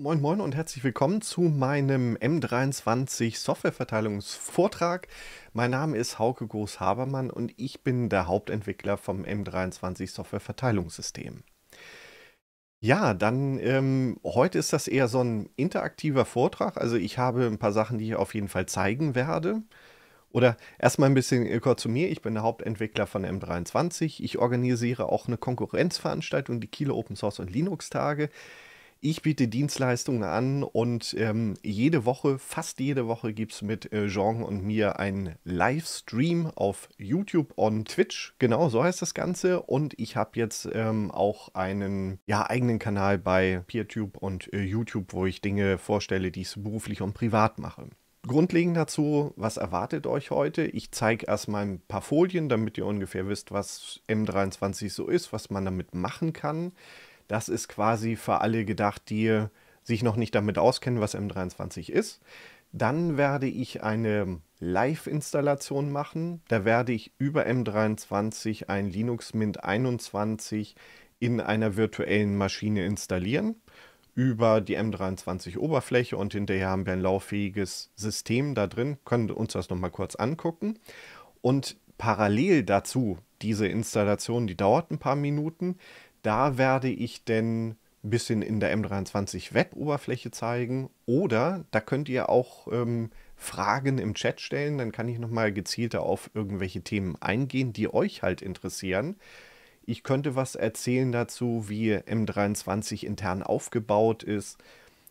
Moin Moin und herzlich willkommen zu meinem M23 Softwareverteilungsvortrag. Mein Name ist Hauke Groß-Habermann und ich bin der Hauptentwickler vom M23 Softwareverteilungssystem. Ja, dann ähm, heute ist das eher so ein interaktiver Vortrag. Also ich habe ein paar Sachen, die ich auf jeden Fall zeigen werde. Oder erstmal ein bisschen kurz zu mir. Ich bin der Hauptentwickler von M23. Ich organisiere auch eine Konkurrenzveranstaltung, die Kieler Open Source und Linux Tage. Ich biete Dienstleistungen an und ähm, jede Woche, fast jede Woche gibt es mit äh, Jean und mir einen Livestream auf YouTube und Twitch. Genau, so heißt das Ganze. Und ich habe jetzt ähm, auch einen ja, eigenen Kanal bei PeerTube und äh, YouTube, wo ich Dinge vorstelle, die ich so beruflich und privat mache. Grundlegend dazu, was erwartet euch heute? Ich zeige erstmal ein paar Folien, damit ihr ungefähr wisst, was M23 so ist, was man damit machen kann. Das ist quasi für alle gedacht, die sich noch nicht damit auskennen, was M23 ist. Dann werde ich eine Live-Installation machen. Da werde ich über M23 ein Linux Mint 21 in einer virtuellen Maschine installieren über die M23-Oberfläche und hinterher haben wir ein lauffähiges System da drin. Können uns das nochmal kurz angucken. Und parallel dazu, diese Installation, die dauert ein paar Minuten, da werde ich denn ein bisschen in der M23 Web-Oberfläche zeigen oder da könnt ihr auch ähm, Fragen im Chat stellen, dann kann ich nochmal gezielter auf irgendwelche Themen eingehen, die euch halt interessieren. Ich könnte was erzählen dazu, wie M23 intern aufgebaut ist,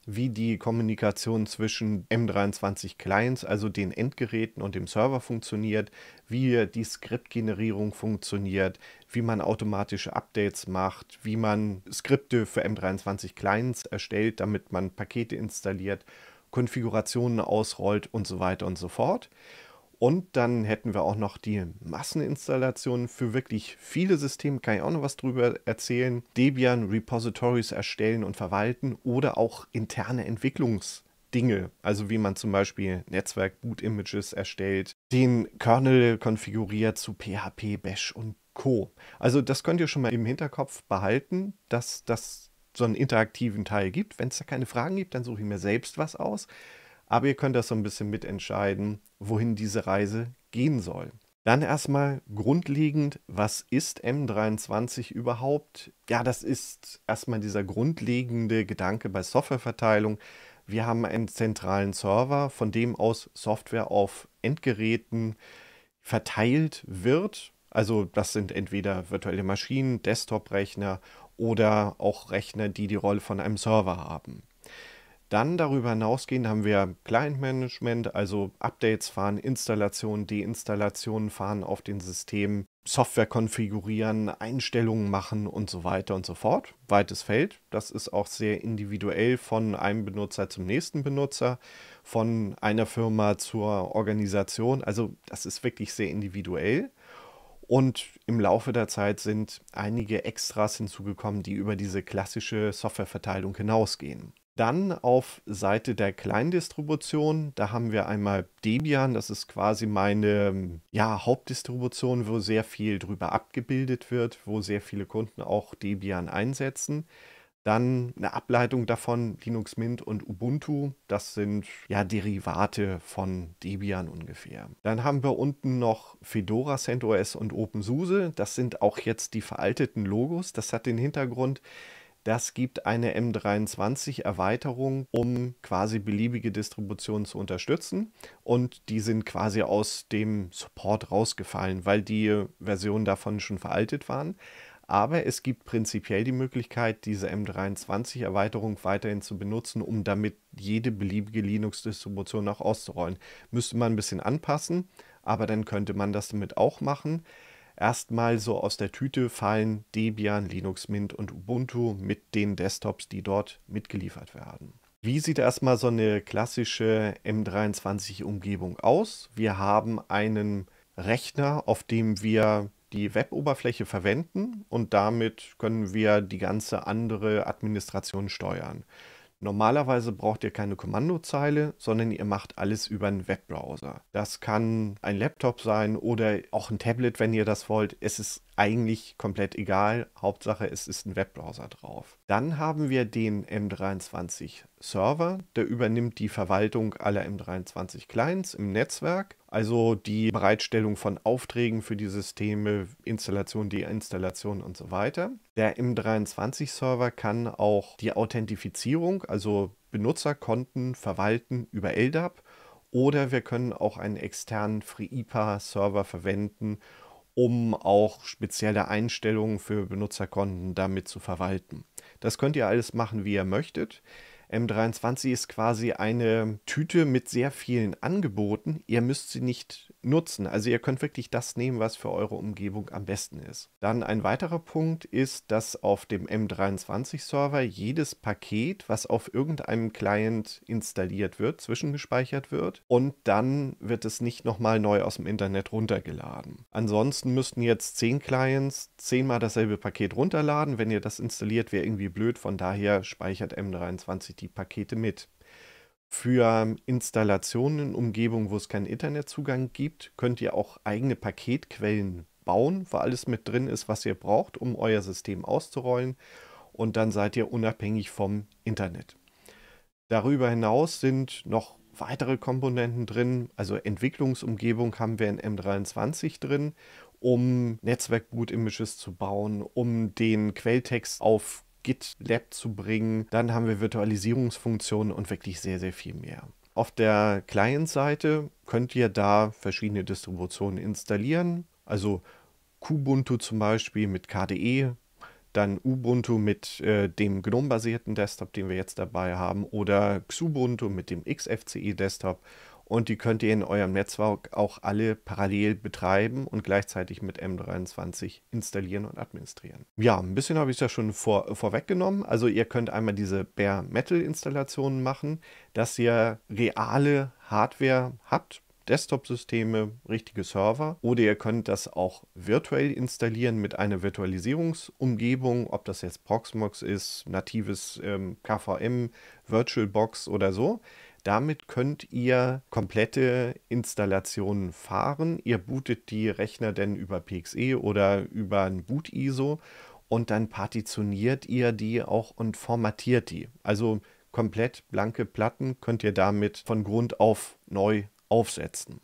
wie die Kommunikation zwischen M23-Clients, also den Endgeräten und dem Server funktioniert, wie die Skriptgenerierung funktioniert, wie man automatische Updates macht, wie man Skripte für M23-Clients erstellt, damit man Pakete installiert, Konfigurationen ausrollt und so weiter und so fort. Und dann hätten wir auch noch die Masseninstallationen für wirklich viele Systeme, kann ich auch noch was drüber erzählen. Debian Repositories erstellen und verwalten oder auch interne Entwicklungsdinge, also wie man zum Beispiel Netzwerk-Boot-Images erstellt, den Kernel konfiguriert zu PHP, Bash und Co. Also das könnt ihr schon mal im Hinterkopf behalten, dass das so einen interaktiven Teil gibt. Wenn es da keine Fragen gibt, dann suche ich mir selbst was aus aber ihr könnt das so ein bisschen mitentscheiden, wohin diese Reise gehen soll. Dann erstmal grundlegend, was ist M23 überhaupt? Ja, das ist erstmal dieser grundlegende Gedanke bei Softwareverteilung. Wir haben einen zentralen Server, von dem aus Software auf Endgeräten verteilt wird. Also das sind entweder virtuelle Maschinen, Desktop-Rechner oder auch Rechner, die die Rolle von einem Server haben. Dann darüber hinausgehend haben wir Client-Management, also Updates fahren, Installationen, Deinstallationen fahren auf den Systemen, Software konfigurieren, Einstellungen machen und so weiter und so fort. Weites Feld. Das ist auch sehr individuell von einem Benutzer zum nächsten Benutzer, von einer Firma zur Organisation. Also das ist wirklich sehr individuell. Und im Laufe der Zeit sind einige Extras hinzugekommen, die über diese klassische Softwareverteilung hinausgehen. Dann auf Seite der Kleindistribution, da haben wir einmal Debian, das ist quasi meine ja, Hauptdistribution, wo sehr viel drüber abgebildet wird, wo sehr viele Kunden auch Debian einsetzen. Dann eine Ableitung davon, Linux Mint und Ubuntu, das sind ja Derivate von Debian ungefähr. Dann haben wir unten noch Fedora, CentOS und OpenSUSE, das sind auch jetzt die veralteten Logos, das hat den Hintergrund, das gibt eine M23-Erweiterung, um quasi beliebige Distributionen zu unterstützen. Und die sind quasi aus dem Support rausgefallen, weil die Versionen davon schon veraltet waren. Aber es gibt prinzipiell die Möglichkeit, diese M23-Erweiterung weiterhin zu benutzen, um damit jede beliebige Linux-Distribution auch auszurollen. Müsste man ein bisschen anpassen, aber dann könnte man das damit auch machen erstmal so aus der Tüte fallen Debian, Linux Mint und Ubuntu mit den Desktops, die dort mitgeliefert werden. Wie sieht erstmal so eine klassische M23-Umgebung aus? Wir haben einen Rechner, auf dem wir die Web-Oberfläche verwenden und damit können wir die ganze andere Administration steuern. Normalerweise braucht ihr keine Kommandozeile, sondern ihr macht alles über einen Webbrowser. Das kann ein Laptop sein oder auch ein Tablet, wenn ihr das wollt. Es ist eigentlich komplett egal. Hauptsache, es ist ein Webbrowser drauf. Dann haben wir den M23 Server, der übernimmt die Verwaltung aller M23 Clients im Netzwerk, also die Bereitstellung von Aufträgen für die Systeme, Installation, Deinstallation und so weiter. Der M23 Server kann auch die Authentifizierung, also Benutzerkonten verwalten über LDAP oder wir können auch einen externen FreeIPA Server verwenden um auch spezielle Einstellungen für Benutzerkonten damit zu verwalten. Das könnt ihr alles machen, wie ihr möchtet. M23 ist quasi eine Tüte mit sehr vielen Angeboten. Ihr müsst sie nicht nutzen. Also ihr könnt wirklich das nehmen, was für eure Umgebung am besten ist. Dann ein weiterer Punkt ist, dass auf dem M23-Server jedes Paket, was auf irgendeinem Client installiert wird, zwischengespeichert wird und dann wird es nicht nochmal neu aus dem Internet runtergeladen. Ansonsten müssten jetzt zehn Clients zehnmal dasselbe Paket runterladen. Wenn ihr das installiert, wäre irgendwie blöd. Von daher speichert M23 die Pakete mit. Für Installationen in Umgebungen, wo es keinen Internetzugang gibt, könnt ihr auch eigene Paketquellen bauen, wo alles mit drin ist, was ihr braucht, um euer System auszurollen. Und dann seid ihr unabhängig vom Internet. Darüber hinaus sind noch weitere Komponenten drin. Also Entwicklungsumgebung haben wir in M23 drin, um Netzwerkboot-Images zu bauen, um den Quelltext auf GitLab zu bringen. Dann haben wir Virtualisierungsfunktionen und wirklich sehr, sehr viel mehr. Auf der Client-Seite könnt ihr da verschiedene Distributionen installieren. Also Kubuntu zum Beispiel mit KDE, dann Ubuntu mit äh, dem GNOME-basierten Desktop, den wir jetzt dabei haben, oder Xubuntu mit dem XFCE-Desktop und die könnt ihr in eurem Netzwerk auch alle parallel betreiben und gleichzeitig mit M23 installieren und administrieren. Ja, ein bisschen habe ich es ja schon vor, vorweggenommen. Also ihr könnt einmal diese Bare Metal Installationen machen, dass ihr reale Hardware habt, Desktop-Systeme, richtige Server. Oder ihr könnt das auch virtuell installieren mit einer Virtualisierungsumgebung, ob das jetzt Proxmox ist, natives ähm, KVM, VirtualBox oder so. Damit könnt ihr komplette Installationen fahren. Ihr bootet die Rechner dann über PXE oder über ein Boot-ISO und dann partitioniert ihr die auch und formatiert die. Also komplett blanke Platten könnt ihr damit von Grund auf neu aufsetzen.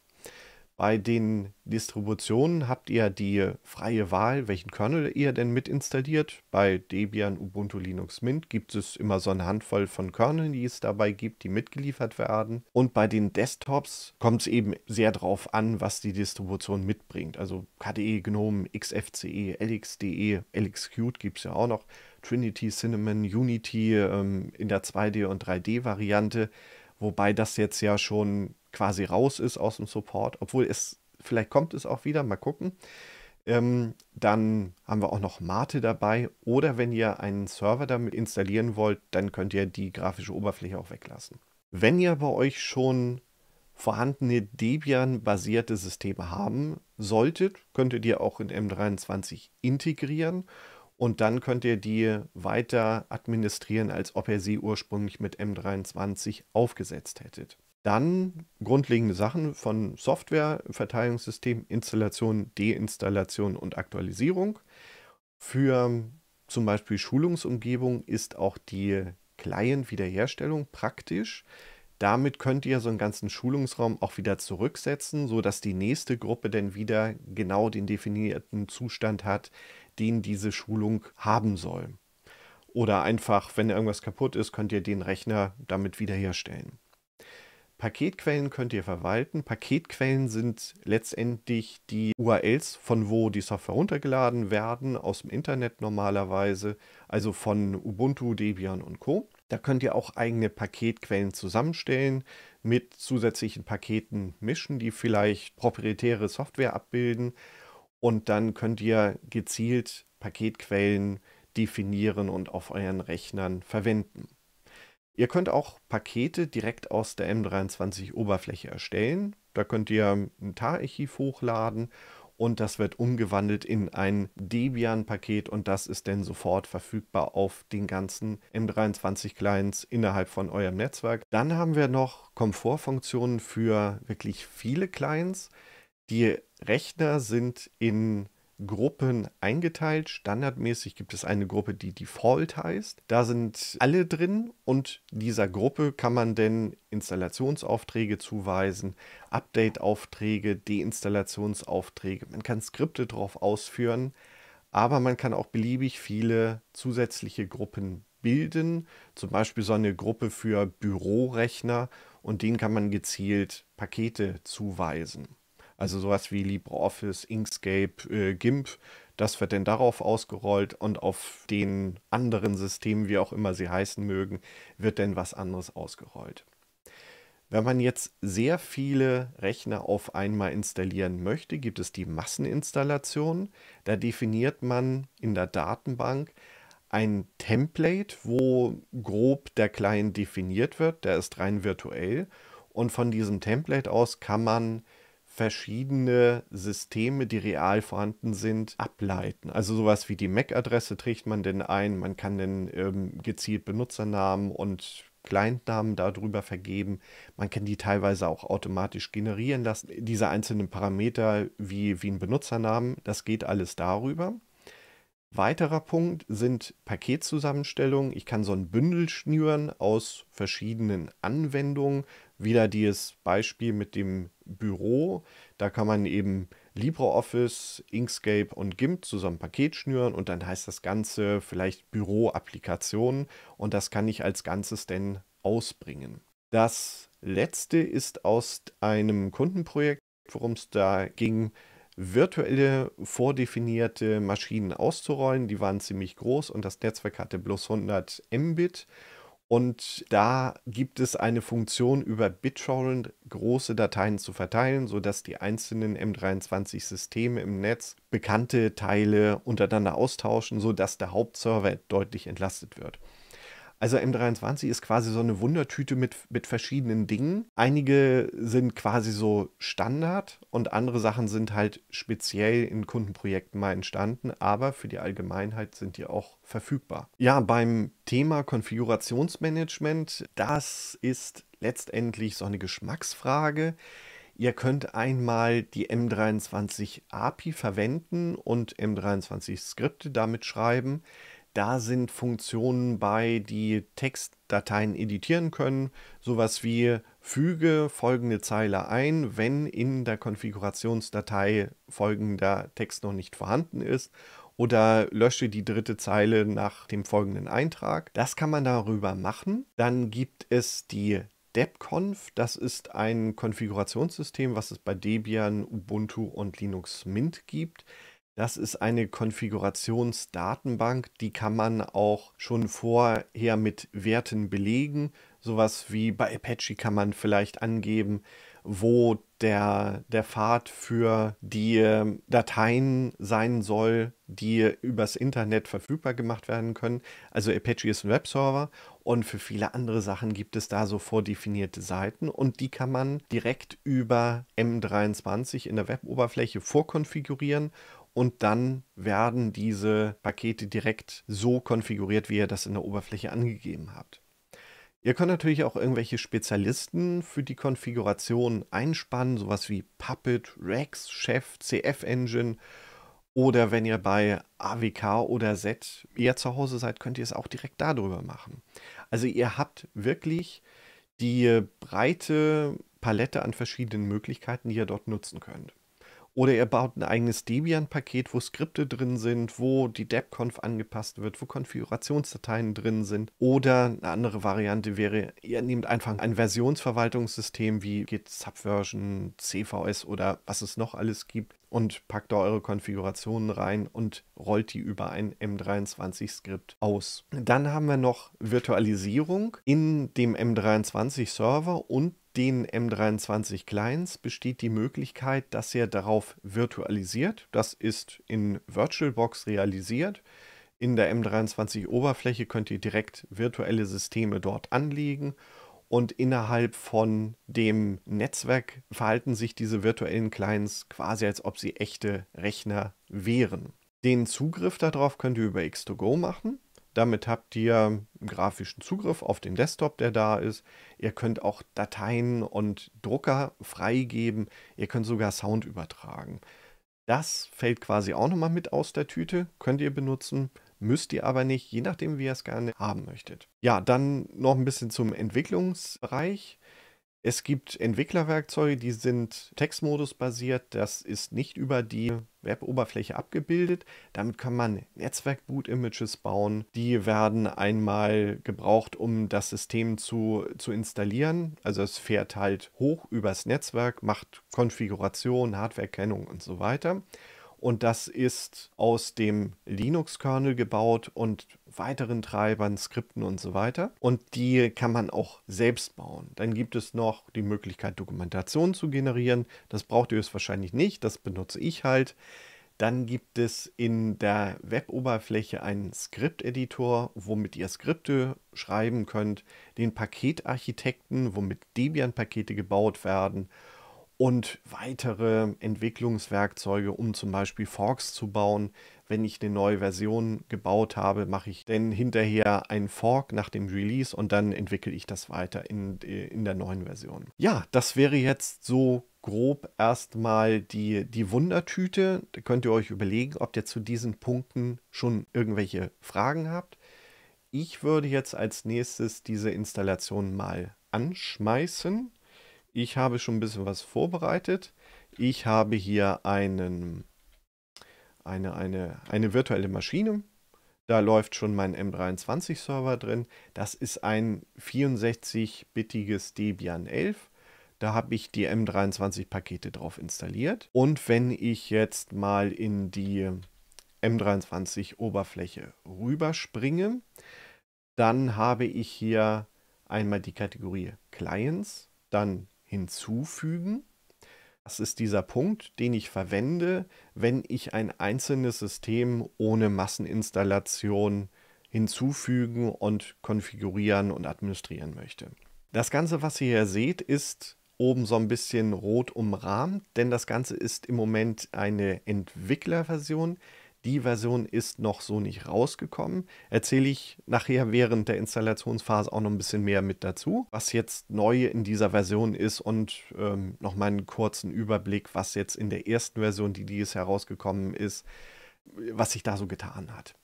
Bei den Distributionen habt ihr die freie Wahl, welchen Kernel ihr denn mit installiert. Bei Debian, Ubuntu, Linux Mint gibt es immer so eine Handvoll von Kerneln, die es dabei gibt, die mitgeliefert werden. Und bei den Desktops kommt es eben sehr drauf an, was die Distribution mitbringt. Also KDE, GNOME, XFCE, LXDE, LXQt gibt es ja auch noch, Trinity, Cinnamon, Unity ähm, in der 2D- und 3D-Variante. Wobei das jetzt ja schon quasi raus ist aus dem Support, obwohl es vielleicht kommt es auch wieder, mal gucken. Ähm, dann haben wir auch noch Mate dabei oder wenn ihr einen Server damit installieren wollt, dann könnt ihr die grafische Oberfläche auch weglassen. Wenn ihr bei euch schon vorhandene Debian-basierte Systeme haben solltet, könntet ihr auch in M23 integrieren und dann könnt ihr die weiter administrieren, als ob ihr sie ursprünglich mit M23 aufgesetzt hättet. Dann grundlegende Sachen von Software, Verteilungssystem, Installation, Deinstallation und Aktualisierung. Für zum Beispiel Schulungsumgebung ist auch die Client-Wiederherstellung praktisch. Damit könnt ihr so einen ganzen Schulungsraum auch wieder zurücksetzen, sodass die nächste Gruppe dann wieder genau den definierten Zustand hat, den diese Schulung haben soll. Oder einfach, wenn irgendwas kaputt ist, könnt ihr den Rechner damit wiederherstellen. Paketquellen könnt ihr verwalten. Paketquellen sind letztendlich die URLs, von wo die Software runtergeladen werden, aus dem Internet normalerweise, also von Ubuntu, Debian und Co. Da könnt ihr auch eigene Paketquellen zusammenstellen, mit zusätzlichen Paketen mischen, die vielleicht proprietäre Software abbilden und dann könnt ihr gezielt Paketquellen definieren und auf euren Rechnern verwenden. Ihr könnt auch Pakete direkt aus der M23-Oberfläche erstellen. Da könnt ihr ein TAR-Archiv hochladen und das wird umgewandelt in ein Debian-Paket und das ist dann sofort verfügbar auf den ganzen M23-Clients innerhalb von eurem Netzwerk. Dann haben wir noch Komfortfunktionen für wirklich viele Clients. Die Rechner sind in Gruppen eingeteilt. Standardmäßig gibt es eine Gruppe, die Default heißt. Da sind alle drin und dieser Gruppe kann man denn Installationsaufträge zuweisen, Update-Aufträge, Deinstallationsaufträge. Man kann Skripte drauf ausführen, aber man kann auch beliebig viele zusätzliche Gruppen bilden. Zum Beispiel so eine Gruppe für Bürorechner und denen kann man gezielt Pakete zuweisen. Also sowas wie LibreOffice, Inkscape, äh, GIMP. Das wird dann darauf ausgerollt und auf den anderen Systemen, wie auch immer sie heißen mögen, wird dann was anderes ausgerollt. Wenn man jetzt sehr viele Rechner auf einmal installieren möchte, gibt es die Masseninstallation. Da definiert man in der Datenbank ein Template, wo grob der Client definiert wird. Der ist rein virtuell. Und von diesem Template aus kann man verschiedene Systeme, die real vorhanden sind, ableiten. Also sowas wie die MAC-Adresse trägt man denn ein, man kann dann ähm, gezielt Benutzernamen und Clientnamen darüber vergeben. Man kann die teilweise auch automatisch generieren lassen. Diese einzelnen Parameter wie, wie ein Benutzernamen, das geht alles darüber. Weiterer Punkt sind Paketzusammenstellungen. Ich kann so ein Bündel schnüren aus verschiedenen Anwendungen wieder dieses Beispiel mit dem Büro. Da kann man eben LibreOffice, Inkscape und GIMP zusammen Paket schnüren und dann heißt das Ganze vielleicht Büro-Applikationen und das kann ich als Ganzes denn ausbringen. Das letzte ist aus einem Kundenprojekt, worum es da ging, virtuelle vordefinierte Maschinen auszurollen. Die waren ziemlich groß und das Netzwerk hatte bloß 100 Mbit und da gibt es eine Funktion über BitTorrent große Dateien zu verteilen, sodass die einzelnen M23-Systeme im Netz bekannte Teile untereinander austauschen, sodass der Hauptserver deutlich entlastet wird. Also M23 ist quasi so eine Wundertüte mit, mit verschiedenen Dingen. Einige sind quasi so Standard und andere Sachen sind halt speziell in Kundenprojekten mal entstanden, aber für die Allgemeinheit sind die auch verfügbar. Ja, beim Thema Konfigurationsmanagement, das ist letztendlich so eine Geschmacksfrage. Ihr könnt einmal die M23 API verwenden und M23 Skripte damit schreiben. Da sind Funktionen bei, die Textdateien editieren können. Sowas wie füge folgende Zeile ein, wenn in der Konfigurationsdatei folgender Text noch nicht vorhanden ist oder lösche die dritte Zeile nach dem folgenden Eintrag. Das kann man darüber machen. Dann gibt es die DebConf. Das ist ein Konfigurationssystem, was es bei Debian, Ubuntu und Linux Mint gibt. Das ist eine Konfigurationsdatenbank, die kann man auch schon vorher mit Werten belegen. Sowas wie bei Apache kann man vielleicht angeben, wo der, der Pfad für die ähm, Dateien sein soll, die übers Internet verfügbar gemacht werden können. Also Apache ist ein Webserver und für viele andere Sachen gibt es da so vordefinierte Seiten und die kann man direkt über M23 in der Weboberfläche vorkonfigurieren und dann werden diese Pakete direkt so konfiguriert, wie ihr das in der Oberfläche angegeben habt. Ihr könnt natürlich auch irgendwelche Spezialisten für die Konfiguration einspannen, sowas wie Puppet, Rex, Chef, CF Engine oder wenn ihr bei AWK oder Z eher zu Hause seid, könnt ihr es auch direkt darüber machen. Also ihr habt wirklich die breite Palette an verschiedenen Möglichkeiten, die ihr dort nutzen könnt. Oder ihr baut ein eigenes Debian-Paket, wo Skripte drin sind, wo die DebConf angepasst wird, wo Konfigurationsdateien drin sind. Oder eine andere Variante wäre, ihr nehmt einfach ein Versionsverwaltungssystem wie Git Subversion, CVS oder was es noch alles gibt und packt da eure Konfigurationen rein und rollt die über ein M23-Skript aus. Dann haben wir noch Virtualisierung in dem M23-Server und den M23 Clients besteht die Möglichkeit, dass er darauf virtualisiert. Das ist in VirtualBox realisiert. In der M23-Oberfläche könnt ihr direkt virtuelle Systeme dort anlegen und innerhalb von dem Netzwerk verhalten sich diese virtuellen Clients quasi, als ob sie echte Rechner wären. Den Zugriff darauf könnt ihr über X2Go machen. Damit habt ihr grafischen Zugriff auf den Desktop, der da ist. Ihr könnt auch Dateien und Drucker freigeben. Ihr könnt sogar Sound übertragen. Das fällt quasi auch nochmal mit aus der Tüte. Könnt ihr benutzen, müsst ihr aber nicht, je nachdem, wie ihr es gerne haben möchtet. Ja, dann noch ein bisschen zum Entwicklungsbereich. Es gibt Entwicklerwerkzeuge, die sind Textmodus basiert. Das ist nicht über die Web-Oberfläche abgebildet. Damit kann man Netzwerk-Boot-Images bauen. Die werden einmal gebraucht, um das System zu, zu installieren. Also es fährt halt hoch übers Netzwerk, macht Konfiguration, Hardwareerkennung und so weiter. Und das ist aus dem Linux-Kernel gebaut und weiteren Treibern, Skripten und so weiter. Und die kann man auch selbst bauen. Dann gibt es noch die Möglichkeit, Dokumentation zu generieren. Das braucht ihr es wahrscheinlich nicht. Das benutze ich halt. Dann gibt es in der Web-Oberfläche einen Skripteditor, womit ihr Skripte schreiben könnt, den Paketarchitekten, womit Debian-Pakete gebaut werden und weitere Entwicklungswerkzeuge, um zum Beispiel Forks zu bauen. Wenn ich eine neue Version gebaut habe, mache ich dann hinterher einen Fork nach dem Release und dann entwickle ich das weiter in, in der neuen Version. Ja, das wäre jetzt so grob erstmal die, die Wundertüte. Da könnt ihr euch überlegen, ob ihr zu diesen Punkten schon irgendwelche Fragen habt. Ich würde jetzt als nächstes diese Installation mal anschmeißen. Ich habe schon ein bisschen was vorbereitet. Ich habe hier einen, eine, eine, eine virtuelle Maschine. Da läuft schon mein M23-Server drin. Das ist ein 64-bittiges Debian 11. Da habe ich die M23-Pakete drauf installiert. Und wenn ich jetzt mal in die M23-Oberfläche rüberspringe, dann habe ich hier einmal die Kategorie Clients, dann hinzufügen. Das ist dieser Punkt, den ich verwende, wenn ich ein einzelnes System ohne Masseninstallation hinzufügen und konfigurieren und administrieren möchte. Das Ganze, was ihr hier seht, ist oben so ein bisschen rot umrahmt, denn das Ganze ist im Moment eine Entwicklerversion die Version ist noch so nicht rausgekommen. Erzähle ich nachher während der Installationsphase auch noch ein bisschen mehr mit dazu, was jetzt neu in dieser Version ist und ähm, noch mal einen kurzen Überblick, was jetzt in der ersten Version, die dieses herausgekommen ist, was sich da so getan hat.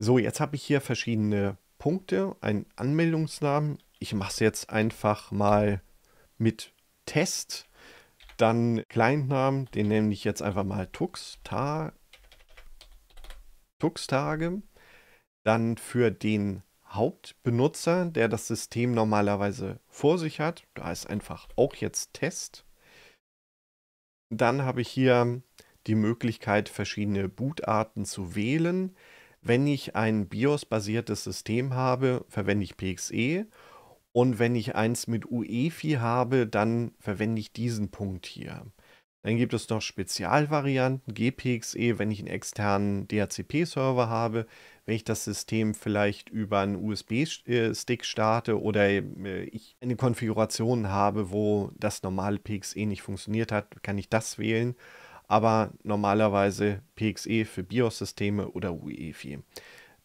So, jetzt habe ich hier verschiedene Punkte, einen Anmeldungsnamen. Ich mache es jetzt einfach mal mit Test dann Clientnamen, den nenne ich jetzt einfach mal Tux, Ta, tux Dann für den Hauptbenutzer, der das System normalerweise vor sich hat, da ist einfach auch jetzt Test. Dann habe ich hier die Möglichkeit, verschiedene Bootarten zu wählen. Wenn ich ein BIOS-basiertes System habe, verwende ich PXE und wenn ich eins mit UEFI habe, dann verwende ich diesen Punkt hier. Dann gibt es noch Spezialvarianten, GPXE, wenn ich einen externen DHCP-Server habe, wenn ich das System vielleicht über einen USB-Stick äh, starte oder äh, ich eine Konfiguration habe, wo das normale PXE nicht funktioniert hat, kann ich das wählen. Aber normalerweise PXE für BIOS-Systeme oder UEFI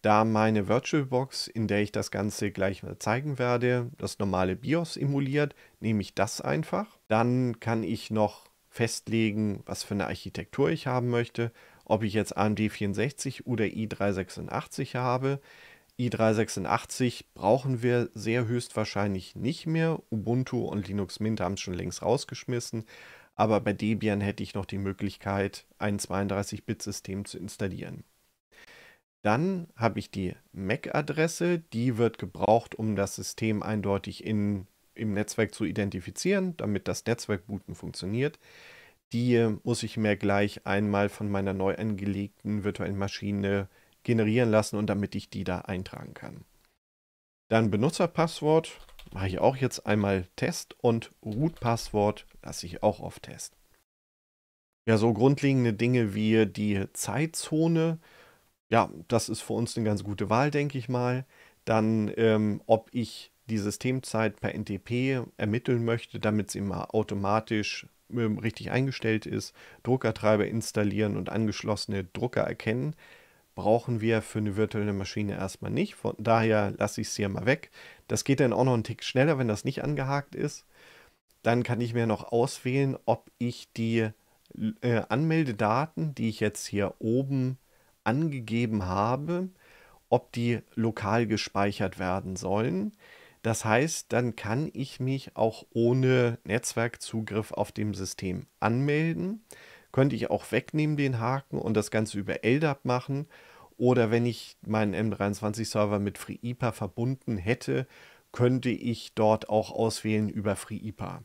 da meine VirtualBox, in der ich das Ganze gleich mal zeigen werde, das normale BIOS emuliert, nehme ich das einfach. Dann kann ich noch festlegen, was für eine Architektur ich haben möchte, ob ich jetzt AMD 64 oder i386 habe. i386 brauchen wir sehr höchstwahrscheinlich nicht mehr. Ubuntu und Linux Mint haben es schon längst rausgeschmissen. Aber bei Debian hätte ich noch die Möglichkeit, ein 32-Bit-System zu installieren. Dann habe ich die MAC-Adresse, die wird gebraucht, um das System eindeutig in, im Netzwerk zu identifizieren, damit das Netzwerkbooten funktioniert. Die äh, muss ich mir gleich einmal von meiner neu angelegten virtuellen Maschine generieren lassen und damit ich die da eintragen kann. Dann Benutzerpasswort mache ich auch jetzt einmal Test und Root-Passwort lasse ich auch auf Test. Ja, so grundlegende Dinge wie die Zeitzone, ja, das ist für uns eine ganz gute Wahl, denke ich mal. Dann, ähm, ob ich die Systemzeit per NTP ermitteln möchte, damit sie immer automatisch ähm, richtig eingestellt ist, Druckertreiber installieren und angeschlossene Drucker erkennen, brauchen wir für eine virtuelle Maschine erstmal nicht. Von daher lasse ich es hier mal weg. Das geht dann auch noch einen Tick schneller, wenn das nicht angehakt ist. Dann kann ich mir noch auswählen, ob ich die äh, Anmeldedaten, die ich jetzt hier oben angegeben habe, ob die lokal gespeichert werden sollen. Das heißt, dann kann ich mich auch ohne Netzwerkzugriff auf dem System anmelden. Könnte ich auch wegnehmen den Haken und das Ganze über LDAP machen. Oder wenn ich meinen M23-Server mit FreeIPA verbunden hätte, könnte ich dort auch auswählen über FreeIPA.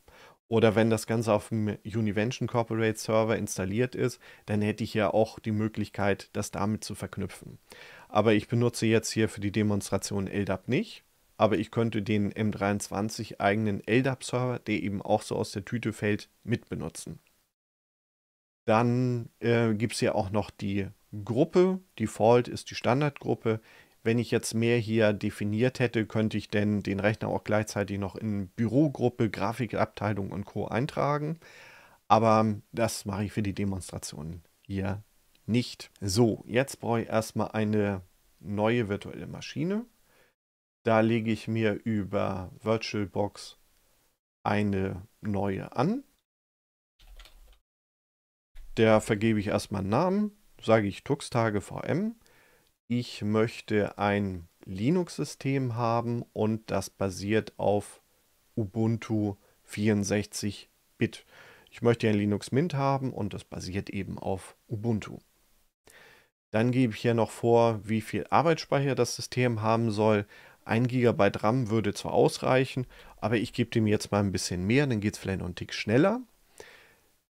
Oder wenn das Ganze auf dem Univention Corporate Server installiert ist, dann hätte ich ja auch die Möglichkeit, das damit zu verknüpfen. Aber ich benutze jetzt hier für die Demonstration LDAP nicht. Aber ich könnte den M23 eigenen LDAP-Server, der eben auch so aus der Tüte fällt, mitbenutzen. Dann äh, gibt es hier auch noch die Gruppe. Default ist die Standardgruppe wenn ich jetzt mehr hier definiert hätte, könnte ich denn den Rechner auch gleichzeitig noch in Bürogruppe, Grafikabteilung und Co. eintragen. Aber das mache ich für die Demonstration hier nicht. So, jetzt brauche ich erstmal eine neue virtuelle Maschine. Da lege ich mir über VirtualBox eine neue an. Der vergebe ich erstmal einen Namen, sage ich Tuxtage VM ich möchte ein Linux-System haben und das basiert auf Ubuntu 64-Bit. Ich möchte ein Linux Mint haben und das basiert eben auf Ubuntu. Dann gebe ich hier noch vor, wie viel Arbeitsspeicher das System haben soll. 1 GB RAM würde zwar ausreichen, aber ich gebe dem jetzt mal ein bisschen mehr, dann geht es vielleicht noch einen Tick schneller.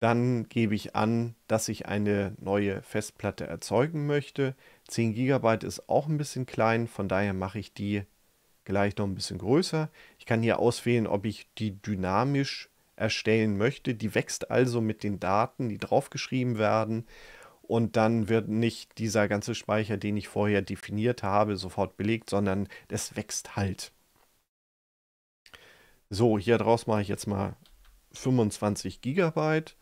Dann gebe ich an, dass ich eine neue Festplatte erzeugen möchte. 10 GB ist auch ein bisschen klein, von daher mache ich die gleich noch ein bisschen größer. Ich kann hier auswählen, ob ich die dynamisch erstellen möchte. Die wächst also mit den Daten, die draufgeschrieben werden. Und dann wird nicht dieser ganze Speicher, den ich vorher definiert habe, sofort belegt, sondern das wächst halt. So, hier draus mache ich jetzt mal 25 Gigabyte.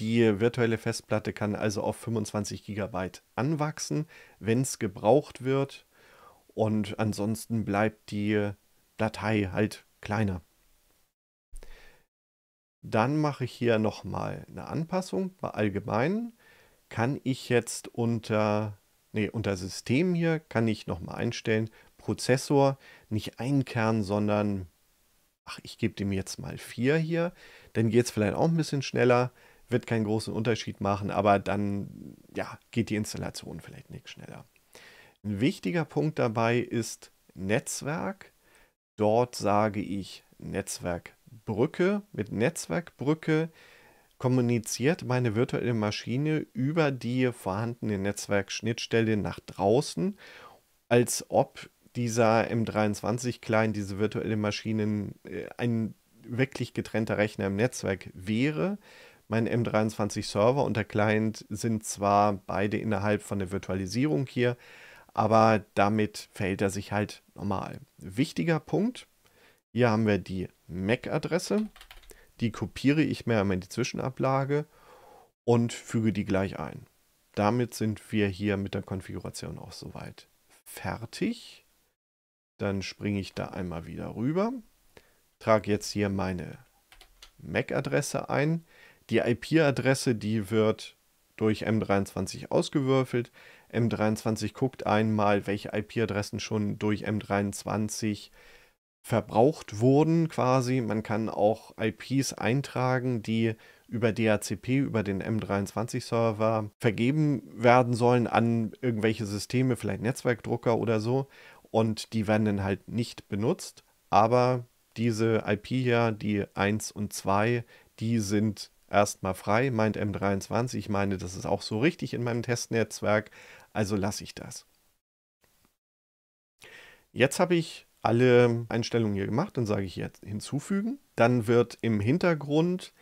Die virtuelle Festplatte kann also auf 25 GB anwachsen, wenn es gebraucht wird. Und ansonsten bleibt die Datei halt kleiner. Dann mache ich hier nochmal eine Anpassung. Bei Allgemeinen kann ich jetzt unter, nee, unter System hier, kann ich nochmal einstellen, Prozessor, nicht ein Kern, sondern, ach, ich gebe dem jetzt mal 4 hier. Dann geht es vielleicht auch ein bisschen schneller wird keinen großen Unterschied machen, aber dann ja, geht die Installation vielleicht nicht schneller. Ein wichtiger Punkt dabei ist Netzwerk. Dort sage ich Netzwerkbrücke. Mit Netzwerkbrücke kommuniziert meine virtuelle Maschine über die vorhandene Netzwerkschnittstelle nach draußen, als ob dieser M23-Client, diese virtuelle Maschine, äh, ein wirklich getrennter Rechner im Netzwerk wäre mein M23-Server und der Client sind zwar beide innerhalb von der Virtualisierung hier, aber damit verhält er sich halt normal. Wichtiger Punkt, hier haben wir die MAC-Adresse, die kopiere ich mir in die Zwischenablage und füge die gleich ein. Damit sind wir hier mit der Konfiguration auch soweit fertig. Dann springe ich da einmal wieder rüber, trage jetzt hier meine MAC-Adresse ein. Die IP-Adresse, die wird durch M23 ausgewürfelt. M23 guckt einmal, welche IP-Adressen schon durch M23 verbraucht wurden quasi. Man kann auch IPs eintragen, die über DHCP, über den M23-Server vergeben werden sollen an irgendwelche Systeme, vielleicht Netzwerkdrucker oder so. Und die werden dann halt nicht benutzt. Aber diese IP hier, die 1 und 2, die sind erstmal frei, meint M23. Ich meine, das ist auch so richtig in meinem Testnetzwerk, also lasse ich das. Jetzt habe ich alle Einstellungen hier gemacht, dann sage ich jetzt hinzufügen. Dann wird im Hintergrund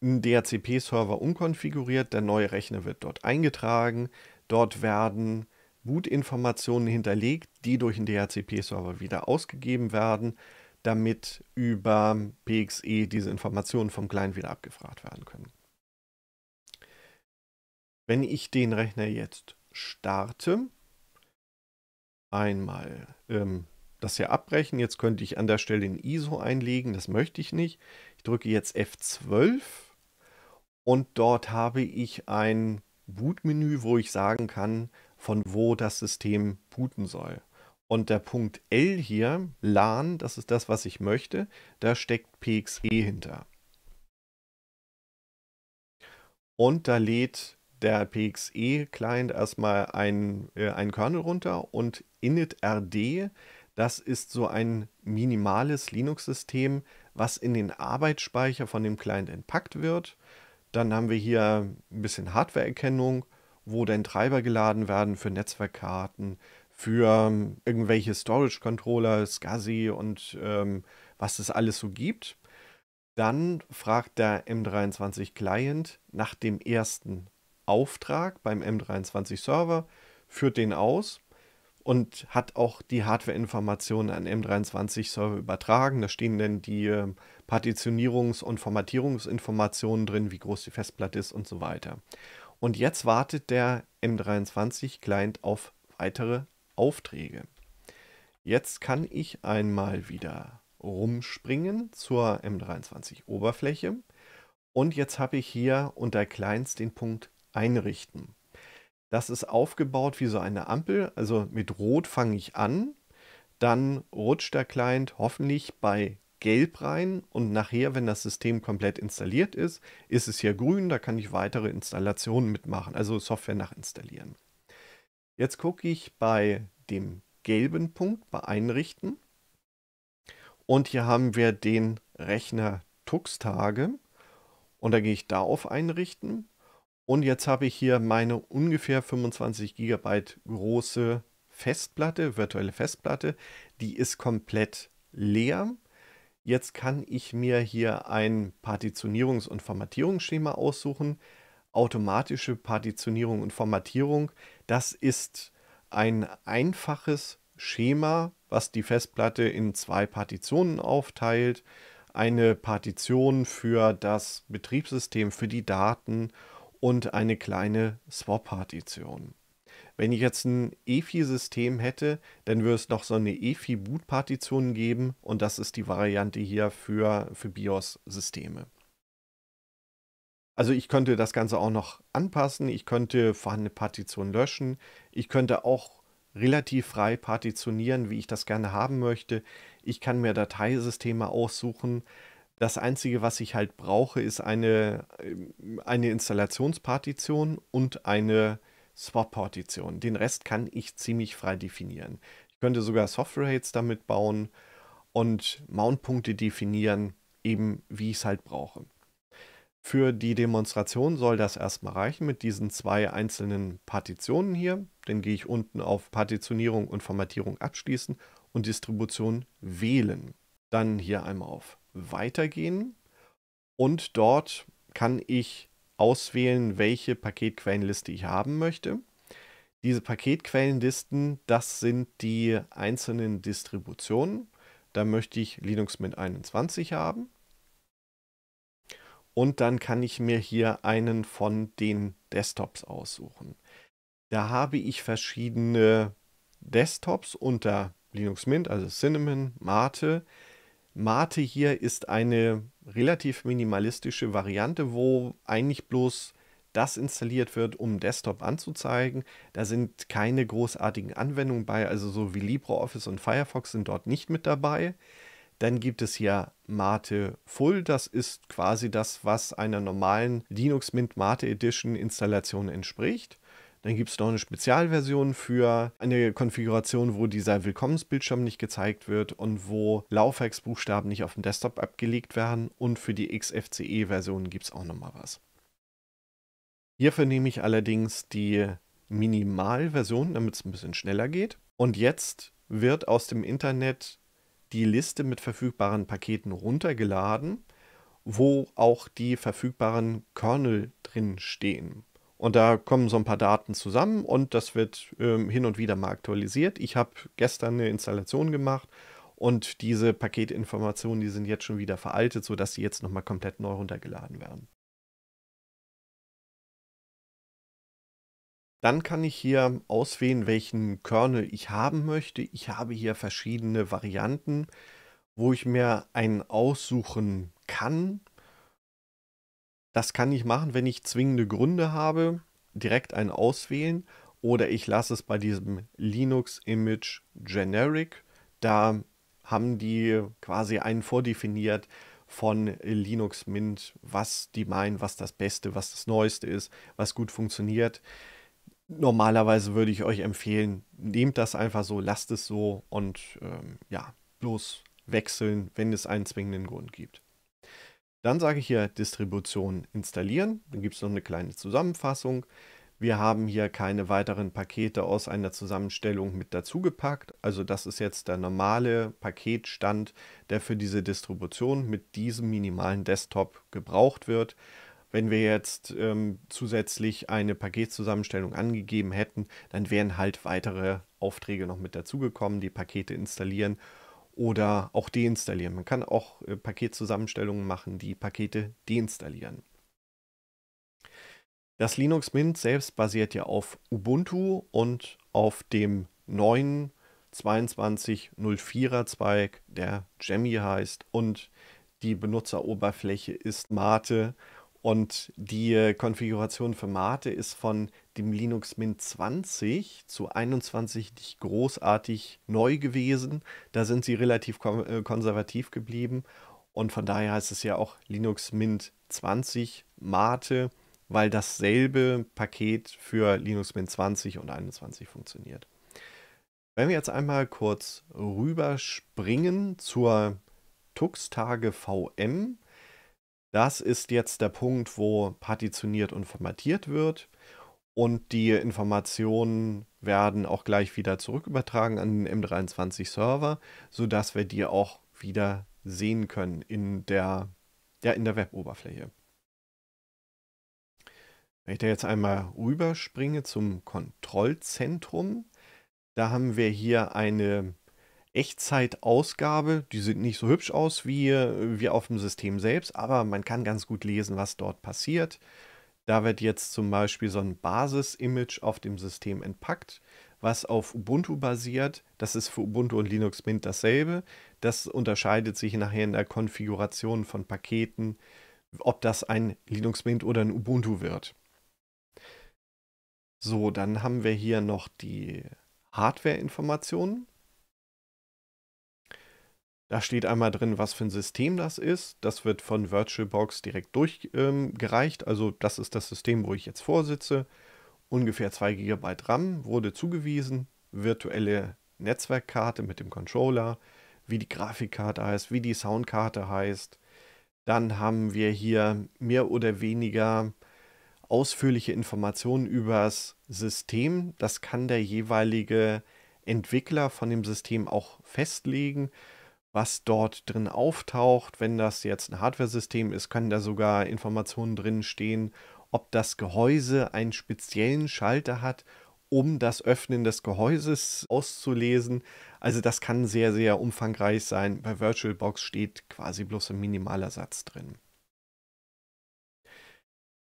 ein DHCP-Server umkonfiguriert, der neue Rechner wird dort eingetragen, dort werden Bootinformationen hinterlegt, die durch den DHCP-Server wieder ausgegeben werden damit über PXE diese Informationen vom Client wieder abgefragt werden können. Wenn ich den Rechner jetzt starte, einmal ähm, das hier abbrechen. Jetzt könnte ich an der Stelle in ISO einlegen, das möchte ich nicht. Ich drücke jetzt F12 und dort habe ich ein Bootmenü, wo ich sagen kann, von wo das System booten soll. Und der Punkt L hier, LAN, das ist das, was ich möchte, da steckt PXE hinter. Und da lädt der PXE-Client erstmal ein, äh, ein Kernel runter und initrd, das ist so ein minimales Linux-System, was in den Arbeitsspeicher von dem Client entpackt wird. Dann haben wir hier ein bisschen Hardware-Erkennung, wo dann Treiber geladen werden für Netzwerkkarten, für ähm, irgendwelche Storage-Controller, SCSI und ähm, was es alles so gibt. Dann fragt der M23-Client nach dem ersten Auftrag beim M23-Server, führt den aus und hat auch die Hardware-Informationen an M23-Server übertragen. Da stehen dann die ähm, Partitionierungs- und Formatierungsinformationen drin, wie groß die Festplatte ist und so weiter. Und jetzt wartet der M23-Client auf weitere Aufträge. Jetzt kann ich einmal wieder rumspringen zur M23-Oberfläche. Und jetzt habe ich hier unter Clients den Punkt Einrichten. Das ist aufgebaut wie so eine Ampel. Also mit Rot fange ich an. Dann rutscht der Client hoffentlich bei Gelb rein. Und nachher, wenn das System komplett installiert ist, ist es hier grün. Da kann ich weitere Installationen mitmachen, also Software nachinstallieren. Jetzt gucke ich bei dem gelben Punkt, bei Einrichten. Und hier haben wir den Rechner Tuxtage. Und da gehe ich da auf Einrichten. Und jetzt habe ich hier meine ungefähr 25 GB große Festplatte, virtuelle Festplatte. Die ist komplett leer. Jetzt kann ich mir hier ein Partitionierungs- und Formatierungsschema aussuchen. Automatische Partitionierung und Formatierung das ist ein einfaches Schema, was die Festplatte in zwei Partitionen aufteilt. Eine Partition für das Betriebssystem, für die Daten und eine kleine Swap-Partition. Wenn ich jetzt ein EFI-System hätte, dann würde es noch so eine EFI-Boot-Partition geben und das ist die Variante hier für, für BIOS-Systeme. Also ich könnte das Ganze auch noch anpassen. Ich könnte vorhandene Partitionen löschen. Ich könnte auch relativ frei partitionieren, wie ich das gerne haben möchte. Ich kann mir Dateisysteme aussuchen. Das Einzige, was ich halt brauche, ist eine, ähm, eine Installationspartition und eine Swap-Partition. Den Rest kann ich ziemlich frei definieren. Ich könnte sogar Software-Hates damit bauen und Mount-Punkte definieren, eben wie ich es halt brauche. Für die Demonstration soll das erstmal reichen mit diesen zwei einzelnen Partitionen hier. Dann gehe ich unten auf Partitionierung und Formatierung abschließen und Distribution wählen. Dann hier einmal auf Weitergehen und dort kann ich auswählen, welche Paketquellenliste ich haben möchte. Diese Paketquellenlisten, das sind die einzelnen Distributionen. Da möchte ich Linux Mint 21 haben. Und dann kann ich mir hier einen von den Desktops aussuchen. Da habe ich verschiedene Desktops unter Linux Mint, also Cinnamon, Mate. Mate hier ist eine relativ minimalistische Variante, wo eigentlich bloß das installiert wird, um Desktop anzuzeigen. Da sind keine großartigen Anwendungen bei, also so wie LibreOffice und Firefox sind dort nicht mit dabei. Dann gibt es hier Mate Full. Das ist quasi das, was einer normalen Linux Mint Mate Edition Installation entspricht. Dann gibt es noch eine Spezialversion für eine Konfiguration, wo dieser Willkommensbildschirm nicht gezeigt wird und wo Laufwerksbuchstaben nicht auf dem Desktop abgelegt werden. Und für die XFCE-Version gibt es auch nochmal was. Hierfür nehme ich allerdings die Minimalversion, damit es ein bisschen schneller geht. Und jetzt wird aus dem Internet die Liste mit verfügbaren Paketen runtergeladen, wo auch die verfügbaren Kernel drin stehen. Und da kommen so ein paar Daten zusammen und das wird ähm, hin und wieder mal aktualisiert. Ich habe gestern eine Installation gemacht und diese Paketinformationen, die sind jetzt schon wieder veraltet, sodass sie jetzt nochmal komplett neu runtergeladen werden. Dann kann ich hier auswählen, welchen Kernel ich haben möchte. Ich habe hier verschiedene Varianten, wo ich mir einen aussuchen kann. Das kann ich machen, wenn ich zwingende Gründe habe, direkt einen auswählen. Oder ich lasse es bei diesem Linux Image Generic. Da haben die quasi einen vordefiniert von Linux Mint, was die meinen, was das Beste, was das Neueste ist, was gut funktioniert normalerweise würde ich euch empfehlen, nehmt das einfach so, lasst es so und ähm, ja, bloß wechseln, wenn es einen zwingenden Grund gibt. Dann sage ich hier Distribution installieren. Dann gibt es noch eine kleine Zusammenfassung. Wir haben hier keine weiteren Pakete aus einer Zusammenstellung mit dazugepackt. Also das ist jetzt der normale Paketstand, der für diese Distribution mit diesem minimalen Desktop gebraucht wird. Wenn wir jetzt ähm, zusätzlich eine Paketzusammenstellung angegeben hätten, dann wären halt weitere Aufträge noch mit dazugekommen, die Pakete installieren oder auch deinstallieren. Man kann auch äh, Paketzusammenstellungen machen, die Pakete deinstallieren. Das Linux Mint selbst basiert ja auf Ubuntu und auf dem neuen 2204er Zweig, der Jemmy heißt und die Benutzeroberfläche ist Mate und die äh, Konfiguration für Mate ist von dem Linux Mint 20 zu 21 nicht großartig neu gewesen. Da sind sie relativ äh, konservativ geblieben. Und von daher heißt es ja auch Linux Mint 20 Mate, weil dasselbe Paket für Linux Mint 20 und 21 funktioniert. Wenn wir jetzt einmal kurz rüberspringen zur Tuxtage VM, das ist jetzt der Punkt, wo partitioniert und formatiert wird. Und die Informationen werden auch gleich wieder zurückübertragen an den M23-Server, sodass wir die auch wieder sehen können in der, ja, in der Web-Oberfläche. Wenn ich da jetzt einmal rüberspringe zum Kontrollzentrum, da haben wir hier eine Echtzeitausgabe. Die sieht nicht so hübsch aus wie, äh, wie auf dem System selbst, aber man kann ganz gut lesen, was dort passiert. Da wird jetzt zum Beispiel so ein Basis-Image auf dem System entpackt, was auf Ubuntu basiert. Das ist für Ubuntu und Linux Mint dasselbe. Das unterscheidet sich nachher in der Konfiguration von Paketen, ob das ein Linux Mint oder ein Ubuntu wird. So, dann haben wir hier noch die Hardware-Informationen. Da steht einmal drin, was für ein System das ist. Das wird von VirtualBox direkt durchgereicht. Ähm, also das ist das System, wo ich jetzt vorsitze. Ungefähr 2 GB RAM wurde zugewiesen. Virtuelle Netzwerkkarte mit dem Controller, wie die Grafikkarte heißt, wie die Soundkarte heißt. Dann haben wir hier mehr oder weniger ausführliche Informationen über das System. Das kann der jeweilige Entwickler von dem System auch festlegen was dort drin auftaucht. Wenn das jetzt ein Hardware-System ist, können da sogar Informationen drin stehen, ob das Gehäuse einen speziellen Schalter hat, um das Öffnen des Gehäuses auszulesen. Also das kann sehr, sehr umfangreich sein. Bei VirtualBox steht quasi bloß ein minimaler Satz drin.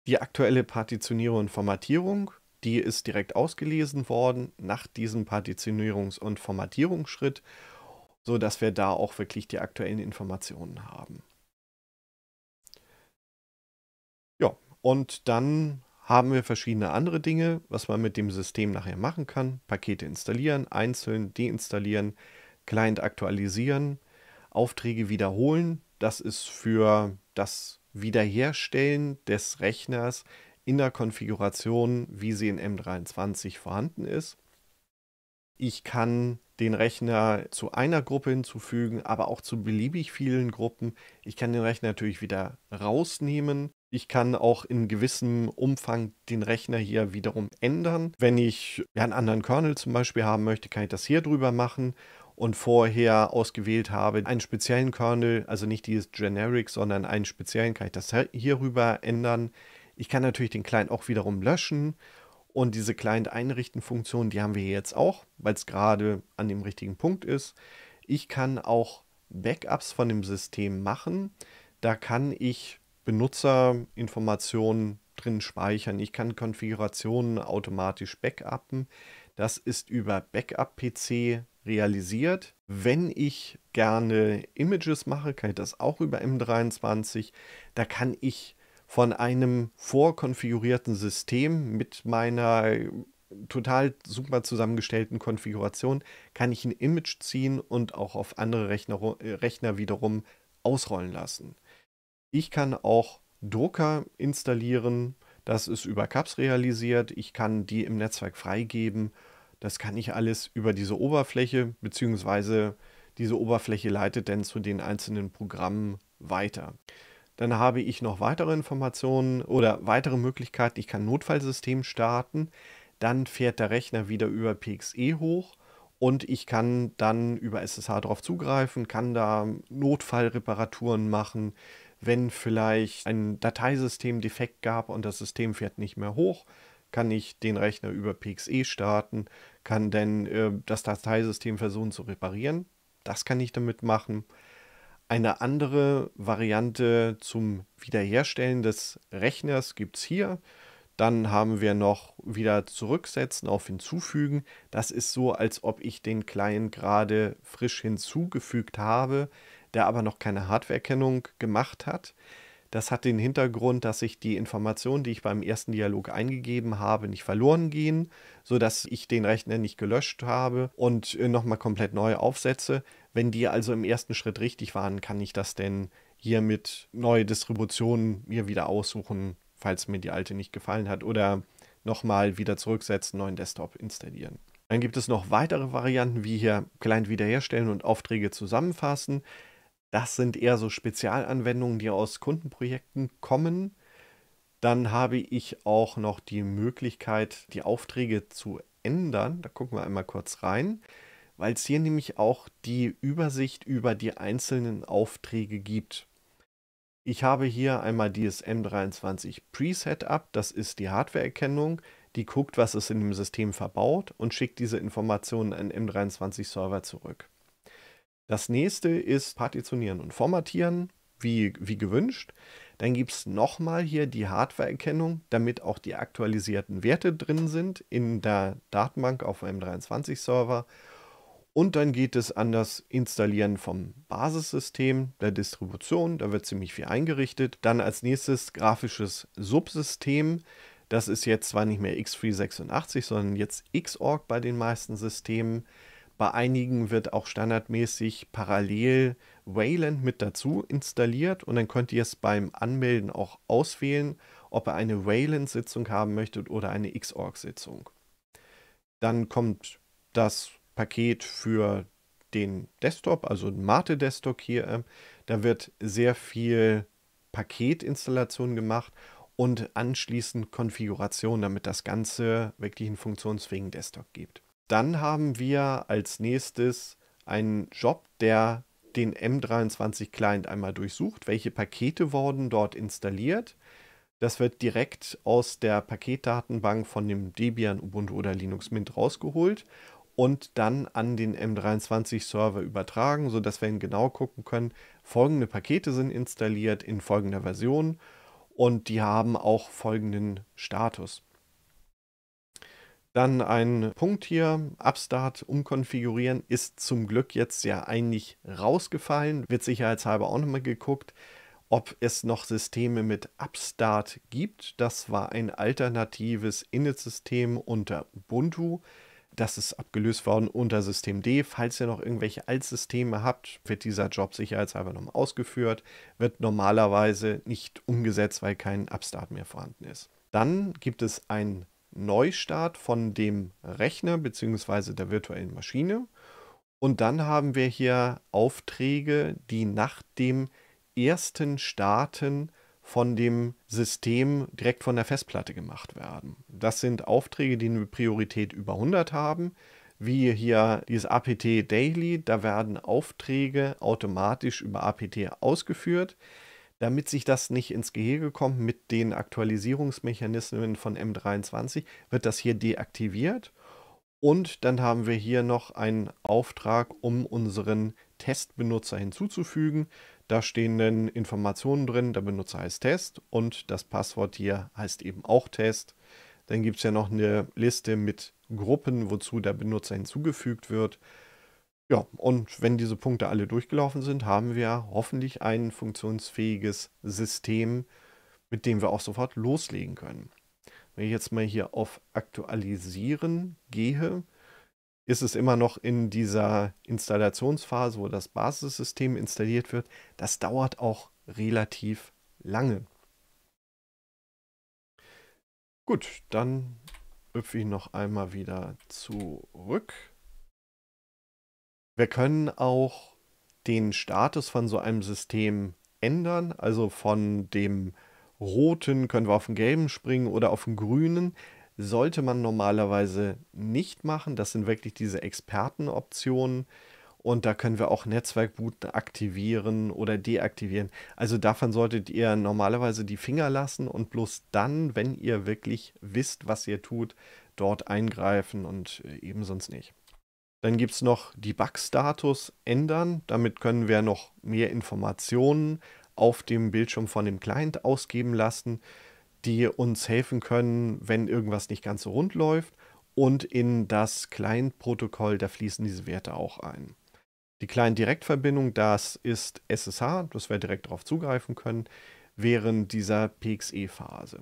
Die aktuelle Partitionierung und Formatierung, die ist direkt ausgelesen worden nach diesem Partitionierungs- und Formatierungsschritt so dass wir da auch wirklich die aktuellen Informationen haben. Ja, und dann haben wir verschiedene andere Dinge, was man mit dem System nachher machen kann. Pakete installieren, einzeln deinstallieren, Client aktualisieren, Aufträge wiederholen. Das ist für das Wiederherstellen des Rechners in der Konfiguration, wie sie in M23 vorhanden ist. Ich kann den Rechner zu einer Gruppe hinzufügen, aber auch zu beliebig vielen Gruppen. Ich kann den Rechner natürlich wieder rausnehmen. Ich kann auch in gewissem Umfang den Rechner hier wiederum ändern. Wenn ich einen anderen Kernel zum Beispiel haben möchte, kann ich das hier drüber machen und vorher ausgewählt habe, einen speziellen Kernel, also nicht dieses Generic, sondern einen speziellen, kann ich das hier rüber ändern. Ich kann natürlich den Client auch wiederum löschen und diese Client-Einrichten-Funktion, die haben wir jetzt auch, weil es gerade an dem richtigen Punkt ist. Ich kann auch Backups von dem System machen. Da kann ich Benutzerinformationen drin speichern. Ich kann Konfigurationen automatisch backuppen. Das ist über Backup-PC realisiert. Wenn ich gerne Images mache, kann ich das auch über M23. Da kann ich von einem vorkonfigurierten System mit meiner äh, total super zusammengestellten Konfiguration kann ich ein Image ziehen und auch auf andere Rechner, äh, Rechner wiederum ausrollen lassen. Ich kann auch Drucker installieren, das ist über CAPS realisiert, ich kann die im Netzwerk freigeben, das kann ich alles über diese Oberfläche, beziehungsweise diese Oberfläche leitet dann zu den einzelnen Programmen weiter. Dann habe ich noch weitere Informationen oder weitere Möglichkeiten. Ich kann Notfallsystem starten. Dann fährt der Rechner wieder über PXE hoch und ich kann dann über SSH darauf zugreifen, kann da Notfallreparaturen machen, wenn vielleicht ein Dateisystem defekt gab und das System fährt nicht mehr hoch, kann ich den Rechner über PXE starten, kann dann äh, das Dateisystem versuchen zu reparieren. Das kann ich damit machen. Eine andere Variante zum Wiederherstellen des Rechners gibt es hier. Dann haben wir noch wieder zurücksetzen auf hinzufügen. Das ist so, als ob ich den Client gerade frisch hinzugefügt habe, der aber noch keine Hardwarekennung gemacht hat. Das hat den Hintergrund, dass ich die Informationen, die ich beim ersten Dialog eingegeben habe, nicht verloren gehen, sodass ich den Rechner nicht gelöscht habe und äh, nochmal komplett neu aufsetze. Wenn die also im ersten Schritt richtig waren, kann ich das denn hier mit neue Distributionen mir wieder aussuchen, falls mir die alte nicht gefallen hat oder nochmal wieder zurücksetzen, neuen Desktop installieren. Dann gibt es noch weitere Varianten, wie hier Client wiederherstellen und Aufträge zusammenfassen. Das sind eher so Spezialanwendungen, die aus Kundenprojekten kommen. Dann habe ich auch noch die Möglichkeit, die Aufträge zu ändern. Da gucken wir einmal kurz rein, weil es hier nämlich auch die Übersicht über die einzelnen Aufträge gibt. Ich habe hier einmal dieses M23 Pre-Setup, das ist die Hardwareerkennung, die guckt, was ist in dem System verbaut und schickt diese Informationen an M23-Server zurück. Das nächste ist Partitionieren und Formatieren, wie, wie gewünscht. Dann gibt es nochmal hier die Hardware-Erkennung, damit auch die aktualisierten Werte drin sind in der Datenbank auf m 23-Server. Und dann geht es an das Installieren vom Basissystem der Distribution. Da wird ziemlich viel eingerichtet. Dann als nächstes grafisches Subsystem. Das ist jetzt zwar nicht mehr x386, sondern jetzt Xorg bei den meisten Systemen. Bei einigen wird auch standardmäßig parallel Wayland mit dazu installiert und dann könnt ihr es beim Anmelden auch auswählen, ob ihr eine Wayland-Sitzung haben möchtet oder eine Xorg-Sitzung. Dann kommt das Paket für den Desktop, also Mate Desktop hier. Da wird sehr viel Paketinstallation gemacht und anschließend Konfiguration, damit das Ganze wirklich einen funktionsfähigen Desktop gibt. Dann haben wir als nächstes einen Job, der den M23 Client einmal durchsucht, welche Pakete wurden dort installiert. Das wird direkt aus der Paketdatenbank von dem Debian, Ubuntu oder Linux Mint rausgeholt und dann an den M23-Server übertragen, sodass wir ihn genau gucken können. Folgende Pakete sind installiert in folgender Version und die haben auch folgenden Status. Dann ein Punkt hier, Upstart umkonfigurieren, ist zum Glück jetzt ja eigentlich rausgefallen, wird sicherheitshalber auch nochmal geguckt, ob es noch Systeme mit Upstart gibt. Das war ein alternatives Init-System unter Ubuntu. Das ist abgelöst worden unter System D. Falls ihr noch irgendwelche Altsysteme habt, wird dieser Job sicherheitshalber nochmal ausgeführt, wird normalerweise nicht umgesetzt, weil kein Upstart mehr vorhanden ist. Dann gibt es ein Neustart von dem Rechner bzw. der virtuellen Maschine. Und dann haben wir hier Aufträge, die nach dem ersten Starten von dem System direkt von der Festplatte gemacht werden. Das sind Aufträge, die eine Priorität über 100 haben, wie hier dieses APT Daily. Da werden Aufträge automatisch über APT ausgeführt damit sich das nicht ins Gehege kommt mit den Aktualisierungsmechanismen von M23, wird das hier deaktiviert. Und dann haben wir hier noch einen Auftrag, um unseren Testbenutzer hinzuzufügen. Da stehen dann Informationen drin, der Benutzer heißt Test und das Passwort hier heißt eben auch Test. Dann gibt es ja noch eine Liste mit Gruppen, wozu der Benutzer hinzugefügt wird. Ja, und wenn diese Punkte alle durchgelaufen sind, haben wir hoffentlich ein funktionsfähiges System, mit dem wir auch sofort loslegen können. Wenn ich jetzt mal hier auf Aktualisieren gehe, ist es immer noch in dieser Installationsphase, wo das Basissystem installiert wird. Das dauert auch relativ lange. Gut, dann hüpfe ich noch einmal wieder zurück wir können auch den Status von so einem System ändern, also von dem roten können wir auf den gelben springen oder auf den grünen. Sollte man normalerweise nicht machen. Das sind wirklich diese Expertenoptionen. Und da können wir auch Netzwerkbooten aktivieren oder deaktivieren. Also davon solltet ihr normalerweise die Finger lassen und bloß dann, wenn ihr wirklich wisst, was ihr tut, dort eingreifen und äh, eben sonst nicht. Dann gibt es noch die Bug-Status ändern. Damit können wir noch mehr Informationen auf dem Bildschirm von dem Client ausgeben lassen, die uns helfen können, wenn irgendwas nicht ganz so rund läuft. Und in das Client-Protokoll, da fließen diese Werte auch ein. Die Client-Direktverbindung, das ist SSH, dass wir direkt darauf zugreifen können, während dieser PXE-Phase.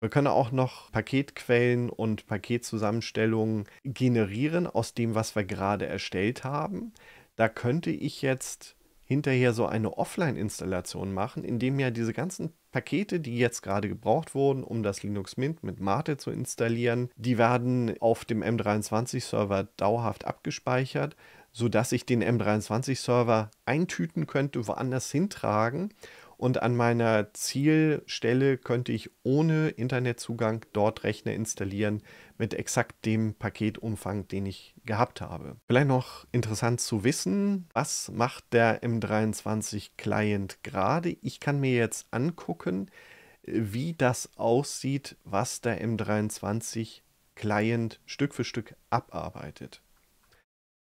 Wir können auch noch Paketquellen und Paketzusammenstellungen generieren aus dem, was wir gerade erstellt haben. Da könnte ich jetzt hinterher so eine Offline-Installation machen, indem ja diese ganzen Pakete, die jetzt gerade gebraucht wurden, um das Linux Mint mit Mate zu installieren, die werden auf dem M23-Server dauerhaft abgespeichert, sodass ich den M23-Server eintüten könnte, woanders hintragen und an meiner Zielstelle könnte ich ohne Internetzugang dort Rechner installieren mit exakt dem Paketumfang, den ich gehabt habe. Vielleicht noch interessant zu wissen, was macht der M23 Client gerade? Ich kann mir jetzt angucken, wie das aussieht, was der M23 Client Stück für Stück abarbeitet.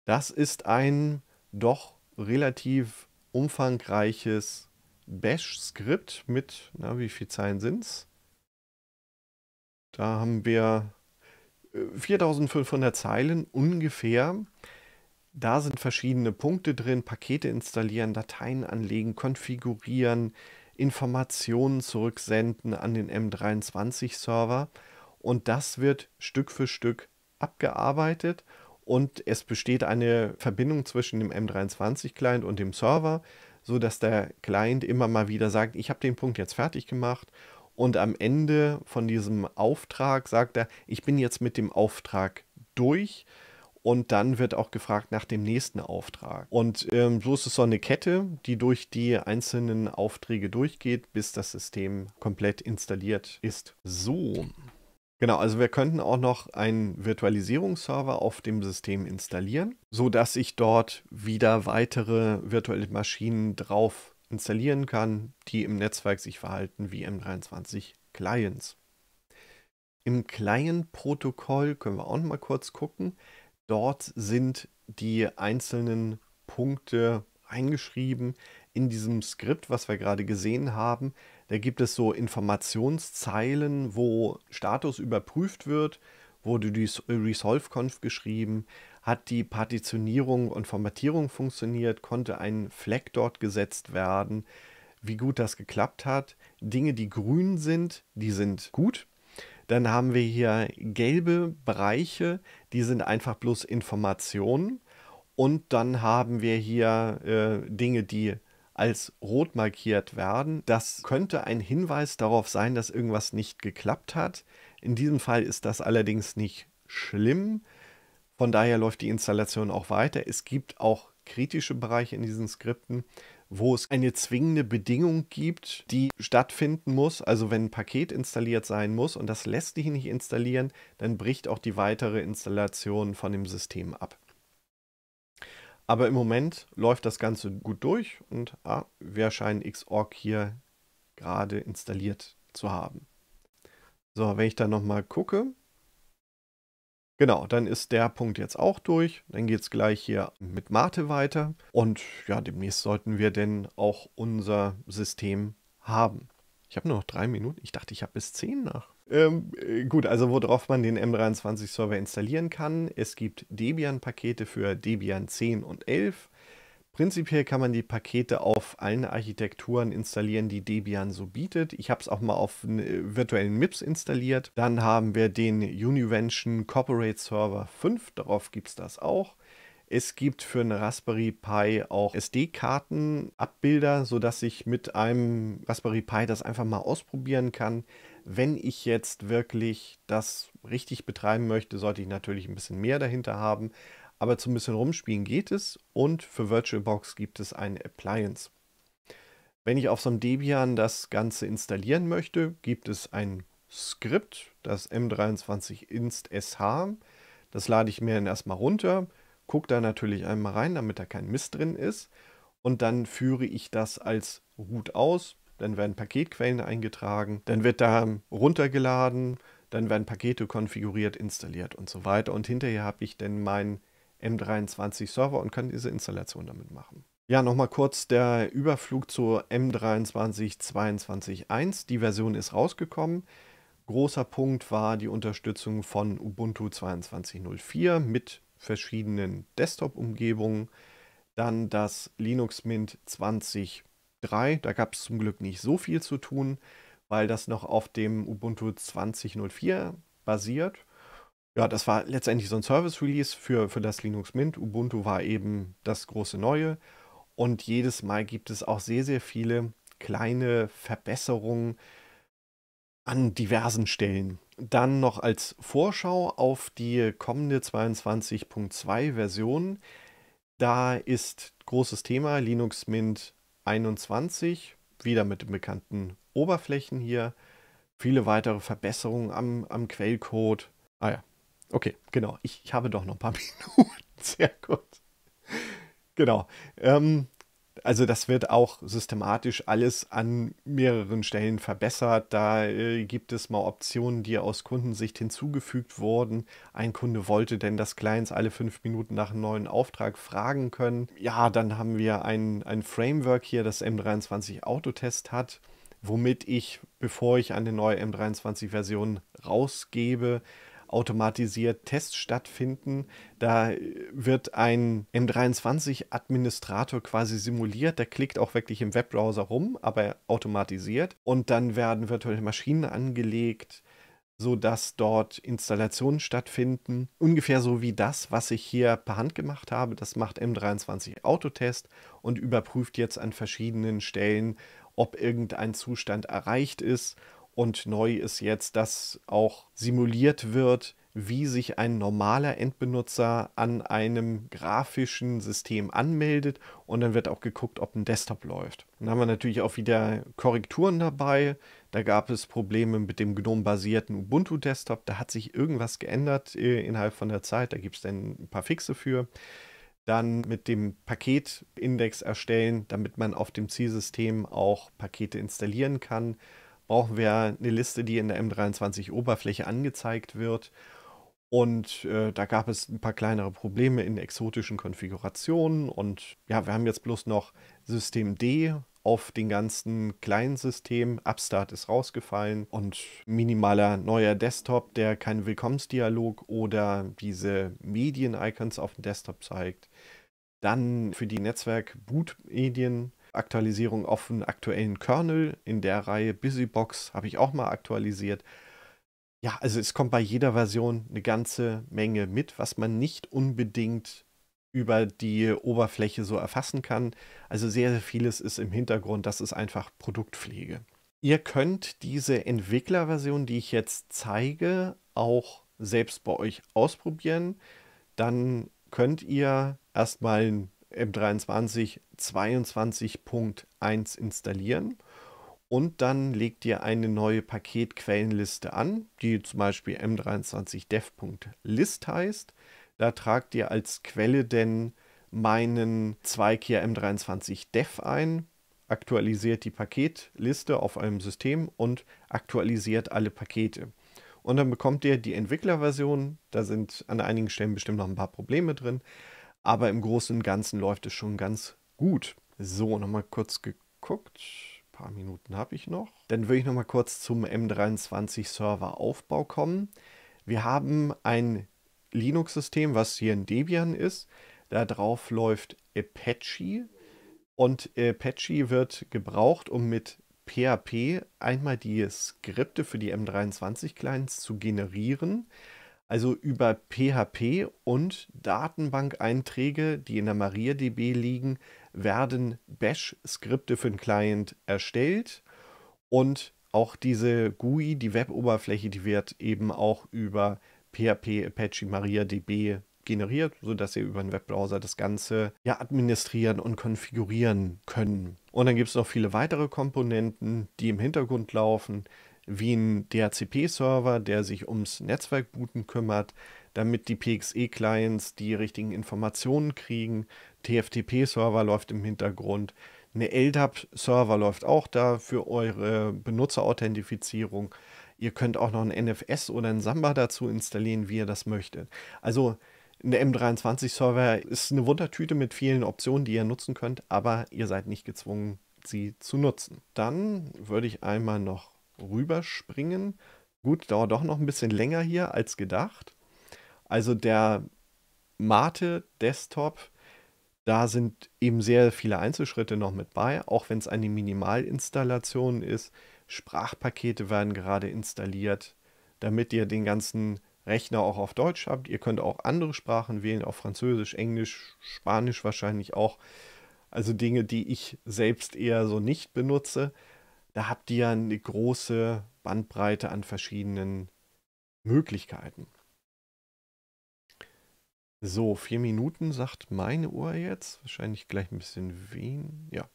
Das ist ein doch relativ umfangreiches Bash-Skript mit, na, wie viele Zeilen sind's? Da haben wir 4500 äh, Zeilen ungefähr. Da sind verschiedene Punkte drin, Pakete installieren, Dateien anlegen, konfigurieren, Informationen zurücksenden an den M23-Server. Und das wird Stück für Stück abgearbeitet. Und es besteht eine Verbindung zwischen dem M23-Client und dem Server so dass der Client immer mal wieder sagt, ich habe den Punkt jetzt fertig gemacht und am Ende von diesem Auftrag sagt er, ich bin jetzt mit dem Auftrag durch und dann wird auch gefragt nach dem nächsten Auftrag. Und ähm, so ist es so eine Kette, die durch die einzelnen Aufträge durchgeht, bis das System komplett installiert ist. So, Genau, also wir könnten auch noch einen Virtualisierungsserver auf dem System installieren, sodass ich dort wieder weitere virtuelle Maschinen drauf installieren kann, die im Netzwerk sich verhalten wie M23 Clients. Im Client-Protokoll können wir auch noch mal kurz gucken. Dort sind die einzelnen Punkte eingeschrieben in diesem Skript, was wir gerade gesehen haben. Da gibt es so Informationszeilen, wo Status überprüft wird, wurde die äh, Resolve-Conf geschrieben, hat die Partitionierung und Formatierung funktioniert, konnte ein Fleck dort gesetzt werden, wie gut das geklappt hat. Dinge, die grün sind, die sind gut. Dann haben wir hier gelbe Bereiche, die sind einfach bloß Informationen. Und dann haben wir hier äh, Dinge, die als rot markiert werden. Das könnte ein Hinweis darauf sein, dass irgendwas nicht geklappt hat. In diesem Fall ist das allerdings nicht schlimm. Von daher läuft die Installation auch weiter. Es gibt auch kritische Bereiche in diesen Skripten, wo es eine zwingende Bedingung gibt, die stattfinden muss. Also wenn ein Paket installiert sein muss und das lässt sich nicht installieren, dann bricht auch die weitere Installation von dem System ab. Aber im Moment läuft das Ganze gut durch und ah, wir scheinen Xorg hier gerade installiert zu haben. So, wenn ich dann nochmal gucke, Genau, dann ist der Punkt jetzt auch durch. Dann geht es gleich hier mit Mate weiter. Und ja, demnächst sollten wir denn auch unser System haben. Ich habe nur noch drei Minuten. Ich dachte, ich habe bis zehn nach. Ähm, äh, gut, also worauf man den M23-Server installieren kann. Es gibt Debian-Pakete für Debian 10 und 11. Prinzipiell kann man die Pakete auf allen Architekturen installieren, die Debian so bietet. Ich habe es auch mal auf äh, virtuellen MIPS installiert. Dann haben wir den Univention Corporate Server 5, darauf gibt es das auch. Es gibt für einen Raspberry Pi auch SD-Karten-Abbilder, sodass ich mit einem Raspberry Pi das einfach mal ausprobieren kann wenn ich jetzt wirklich das richtig betreiben möchte, sollte ich natürlich ein bisschen mehr dahinter haben. Aber zum bisschen rumspielen geht es und für VirtualBox gibt es eine Appliance. Wenn ich auf so einem Debian das Ganze installieren möchte, gibt es ein Skript, das M23 inst sh. Das lade ich mir dann erstmal runter, gucke da natürlich einmal rein, damit da kein Mist drin ist. Und dann führe ich das als Root aus, dann werden Paketquellen eingetragen, dann wird da runtergeladen, dann werden Pakete konfiguriert, installiert und so weiter. Und hinterher habe ich dann meinen M23-Server und kann diese Installation damit machen. Ja, nochmal kurz der Überflug zur M23 22.1. Die Version ist rausgekommen. Großer Punkt war die Unterstützung von Ubuntu 22.04 mit verschiedenen Desktop-Umgebungen. Dann das Linux Mint 20 3. Da gab es zum Glück nicht so viel zu tun, weil das noch auf dem Ubuntu 2004 basiert. Ja, das war letztendlich so ein Service-Release für, für das Linux Mint. Ubuntu war eben das große Neue. Und jedes Mal gibt es auch sehr, sehr viele kleine Verbesserungen an diversen Stellen. Dann noch als Vorschau auf die kommende 22.2 Version. Da ist großes Thema Linux Mint 21, wieder mit den bekannten Oberflächen hier. Viele weitere Verbesserungen am, am Quellcode. Ah ja, okay, genau. Ich, ich habe doch noch ein paar Minuten. Sehr gut. Genau. Ähm, also das wird auch systematisch alles an mehreren Stellen verbessert. Da äh, gibt es mal Optionen, die aus Kundensicht hinzugefügt wurden. Ein Kunde wollte denn, dass Clients alle fünf Minuten nach einem neuen Auftrag fragen können. Ja, dann haben wir ein, ein Framework hier, das M23 Autotest hat, womit ich, bevor ich eine neue M23-Version rausgebe, automatisiert Tests stattfinden. Da wird ein M23-Administrator quasi simuliert. Der klickt auch wirklich im Webbrowser rum, aber automatisiert. Und dann werden virtuelle Maschinen angelegt sodass dort Installationen stattfinden. Ungefähr so wie das, was ich hier per Hand gemacht habe. Das macht M23 Autotest und überprüft jetzt an verschiedenen Stellen, ob irgendein Zustand erreicht ist und neu ist jetzt, dass auch simuliert wird, wie sich ein normaler Endbenutzer an einem grafischen System anmeldet und dann wird auch geguckt, ob ein Desktop läuft. Dann haben wir natürlich auch wieder Korrekturen dabei. Da gab es Probleme mit dem GNOME-basierten Ubuntu-Desktop. Da hat sich irgendwas geändert äh, innerhalb von der Zeit. Da gibt es dann ein paar Fixe für. Dann mit dem Paketindex erstellen, damit man auf dem Zielsystem auch Pakete installieren kann brauchen wir eine Liste, die in der M23-Oberfläche angezeigt wird. Und äh, da gab es ein paar kleinere Probleme in exotischen Konfigurationen. Und ja, wir haben jetzt bloß noch System D auf den ganzen kleinen Systemen. Upstart ist rausgefallen und minimaler neuer Desktop, der keinen Willkommensdialog oder diese Medien-Icons auf dem Desktop zeigt. Dann für die Netzwerk-Boot-Medien Aktualisierung auf einen aktuellen Kernel. In der Reihe BusyBox habe ich auch mal aktualisiert. Ja, also es kommt bei jeder Version eine ganze Menge mit, was man nicht unbedingt über die Oberfläche so erfassen kann. Also sehr, sehr vieles ist im Hintergrund. Das ist einfach Produktpflege. Ihr könnt diese Entwicklerversion, die ich jetzt zeige, auch selbst bei euch ausprobieren. Dann könnt ihr erstmal ein M23 22.1 installieren und dann legt ihr eine neue Paketquellenliste an, die zum Beispiel m23dev.list heißt. Da tragt ihr als Quelle denn meinen Zweikir m23dev ein, aktualisiert die Paketliste auf eurem System und aktualisiert alle Pakete. Und dann bekommt ihr die Entwicklerversion, da sind an einigen Stellen bestimmt noch ein paar Probleme drin, aber im Großen und Ganzen läuft es schon ganz gut. So, nochmal kurz geguckt. Ein paar Minuten habe ich noch. Dann würde ich nochmal kurz zum M23 Server Aufbau kommen. Wir haben ein Linux-System, was hier in Debian ist. Da drauf läuft Apache. Und Apache wird gebraucht, um mit PHP einmal die Skripte für die M23-Clients zu generieren also über PHP und Datenbank-Einträge, die in der MariaDB liegen, werden Bash-Skripte für den Client erstellt und auch diese GUI, die Web-Oberfläche, die wird eben auch über PHP Apache MariaDB generiert, sodass ihr über einen Webbrowser das Ganze ja, administrieren und konfigurieren können. Und dann gibt es noch viele weitere Komponenten, die im Hintergrund laufen wie ein DHCP-Server, der sich ums Netzwerkbooten kümmert, damit die PXE-Clients die richtigen Informationen kriegen. TFTP-Server läuft im Hintergrund. Eine LDAP-Server läuft auch da für eure Benutzerauthentifizierung. Ihr könnt auch noch ein NFS oder ein Samba dazu installieren, wie ihr das möchtet. Also der M23-Server ist eine Wundertüte mit vielen Optionen, die ihr nutzen könnt, aber ihr seid nicht gezwungen, sie zu nutzen. Dann würde ich einmal noch rüberspringen. Gut, dauert doch noch ein bisschen länger hier als gedacht. Also der Mate Desktop, da sind eben sehr viele Einzelschritte noch mit bei, auch wenn es eine Minimalinstallation ist. Sprachpakete werden gerade installiert, damit ihr den ganzen Rechner auch auf Deutsch habt. Ihr könnt auch andere Sprachen wählen, auch Französisch, Englisch, Spanisch wahrscheinlich auch. Also Dinge, die ich selbst eher so nicht benutze da habt ihr eine große Bandbreite an verschiedenen Möglichkeiten. So, vier Minuten sagt meine Uhr jetzt. Wahrscheinlich gleich ein bisschen wen. Ja.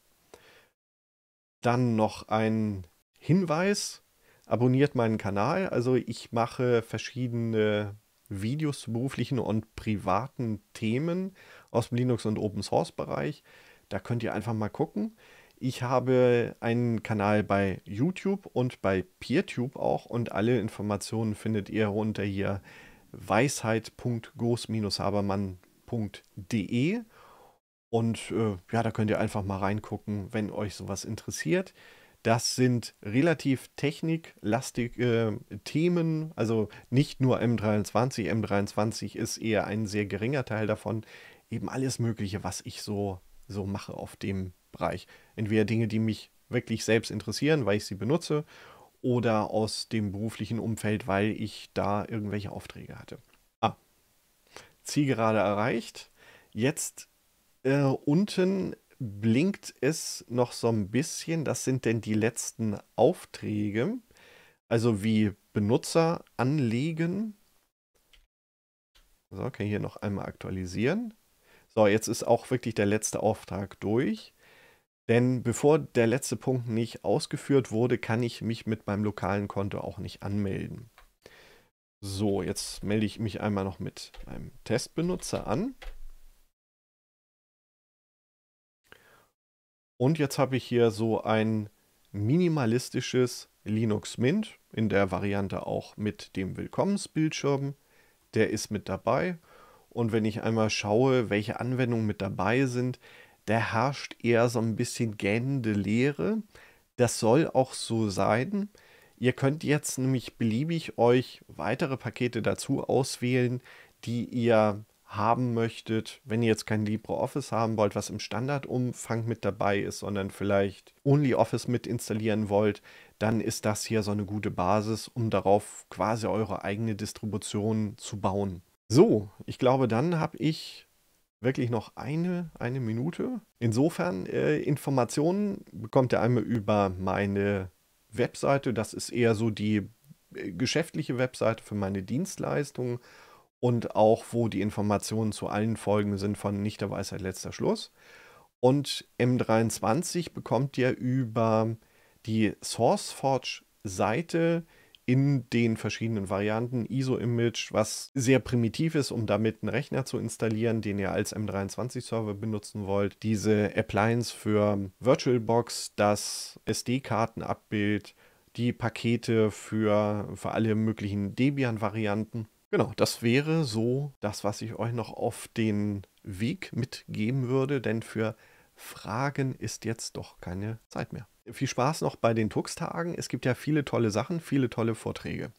Dann noch ein Hinweis. Abonniert meinen Kanal. Also ich mache verschiedene Videos zu beruflichen und privaten Themen aus dem Linux- und Open-Source-Bereich. Da könnt ihr einfach mal gucken. Ich habe einen Kanal bei YouTube und bei PeerTube auch und alle Informationen findet ihr unter hier weisheit.groß-habermann.de und äh, ja, da könnt ihr einfach mal reingucken, wenn euch sowas interessiert. Das sind relativ techniklastige äh, Themen, also nicht nur M23. M23 ist eher ein sehr geringer Teil davon. Eben alles Mögliche, was ich so, so mache auf dem Bereich. Entweder Dinge, die mich wirklich selbst interessieren, weil ich sie benutze, oder aus dem beruflichen Umfeld, weil ich da irgendwelche Aufträge hatte. Ah, Ziel gerade erreicht. Jetzt äh, unten blinkt es noch so ein bisschen. Das sind denn die letzten Aufträge. Also wie Benutzer anlegen. So, kann ich hier noch einmal aktualisieren. So, jetzt ist auch wirklich der letzte Auftrag durch. Denn bevor der letzte Punkt nicht ausgeführt wurde, kann ich mich mit meinem lokalen Konto auch nicht anmelden. So, jetzt melde ich mich einmal noch mit einem Testbenutzer an. Und jetzt habe ich hier so ein minimalistisches Linux Mint in der Variante auch mit dem Willkommensbildschirm. Der ist mit dabei. Und wenn ich einmal schaue, welche Anwendungen mit dabei sind, da herrscht eher so ein bisschen gähnende Leere. Das soll auch so sein. Ihr könnt jetzt nämlich beliebig euch weitere Pakete dazu auswählen, die ihr haben möchtet, wenn ihr jetzt kein LibreOffice haben wollt, was im Standardumfang mit dabei ist, sondern vielleicht OnlyOffice mit installieren wollt, dann ist das hier so eine gute Basis, um darauf quasi eure eigene Distribution zu bauen. So, ich glaube, dann habe ich wirklich noch eine, eine Minute. Insofern, äh, Informationen bekommt ihr einmal über meine Webseite. Das ist eher so die äh, geschäftliche Webseite für meine Dienstleistungen und auch, wo die Informationen zu allen Folgen sind von Nicht der Weisheit letzter Schluss. Und M23 bekommt ihr über die SourceForge-Seite in den verschiedenen Varianten ISO-Image, was sehr primitiv ist, um damit einen Rechner zu installieren, den ihr als M23-Server benutzen wollt. Diese Appliance für VirtualBox, das SD-Kartenabbild, die Pakete für, für alle möglichen Debian-Varianten. Genau, das wäre so das, was ich euch noch auf den Weg mitgeben würde, denn für Fragen ist jetzt doch keine Zeit mehr. Viel Spaß noch bei den Tux-Tagen. Es gibt ja viele tolle Sachen, viele tolle Vorträge.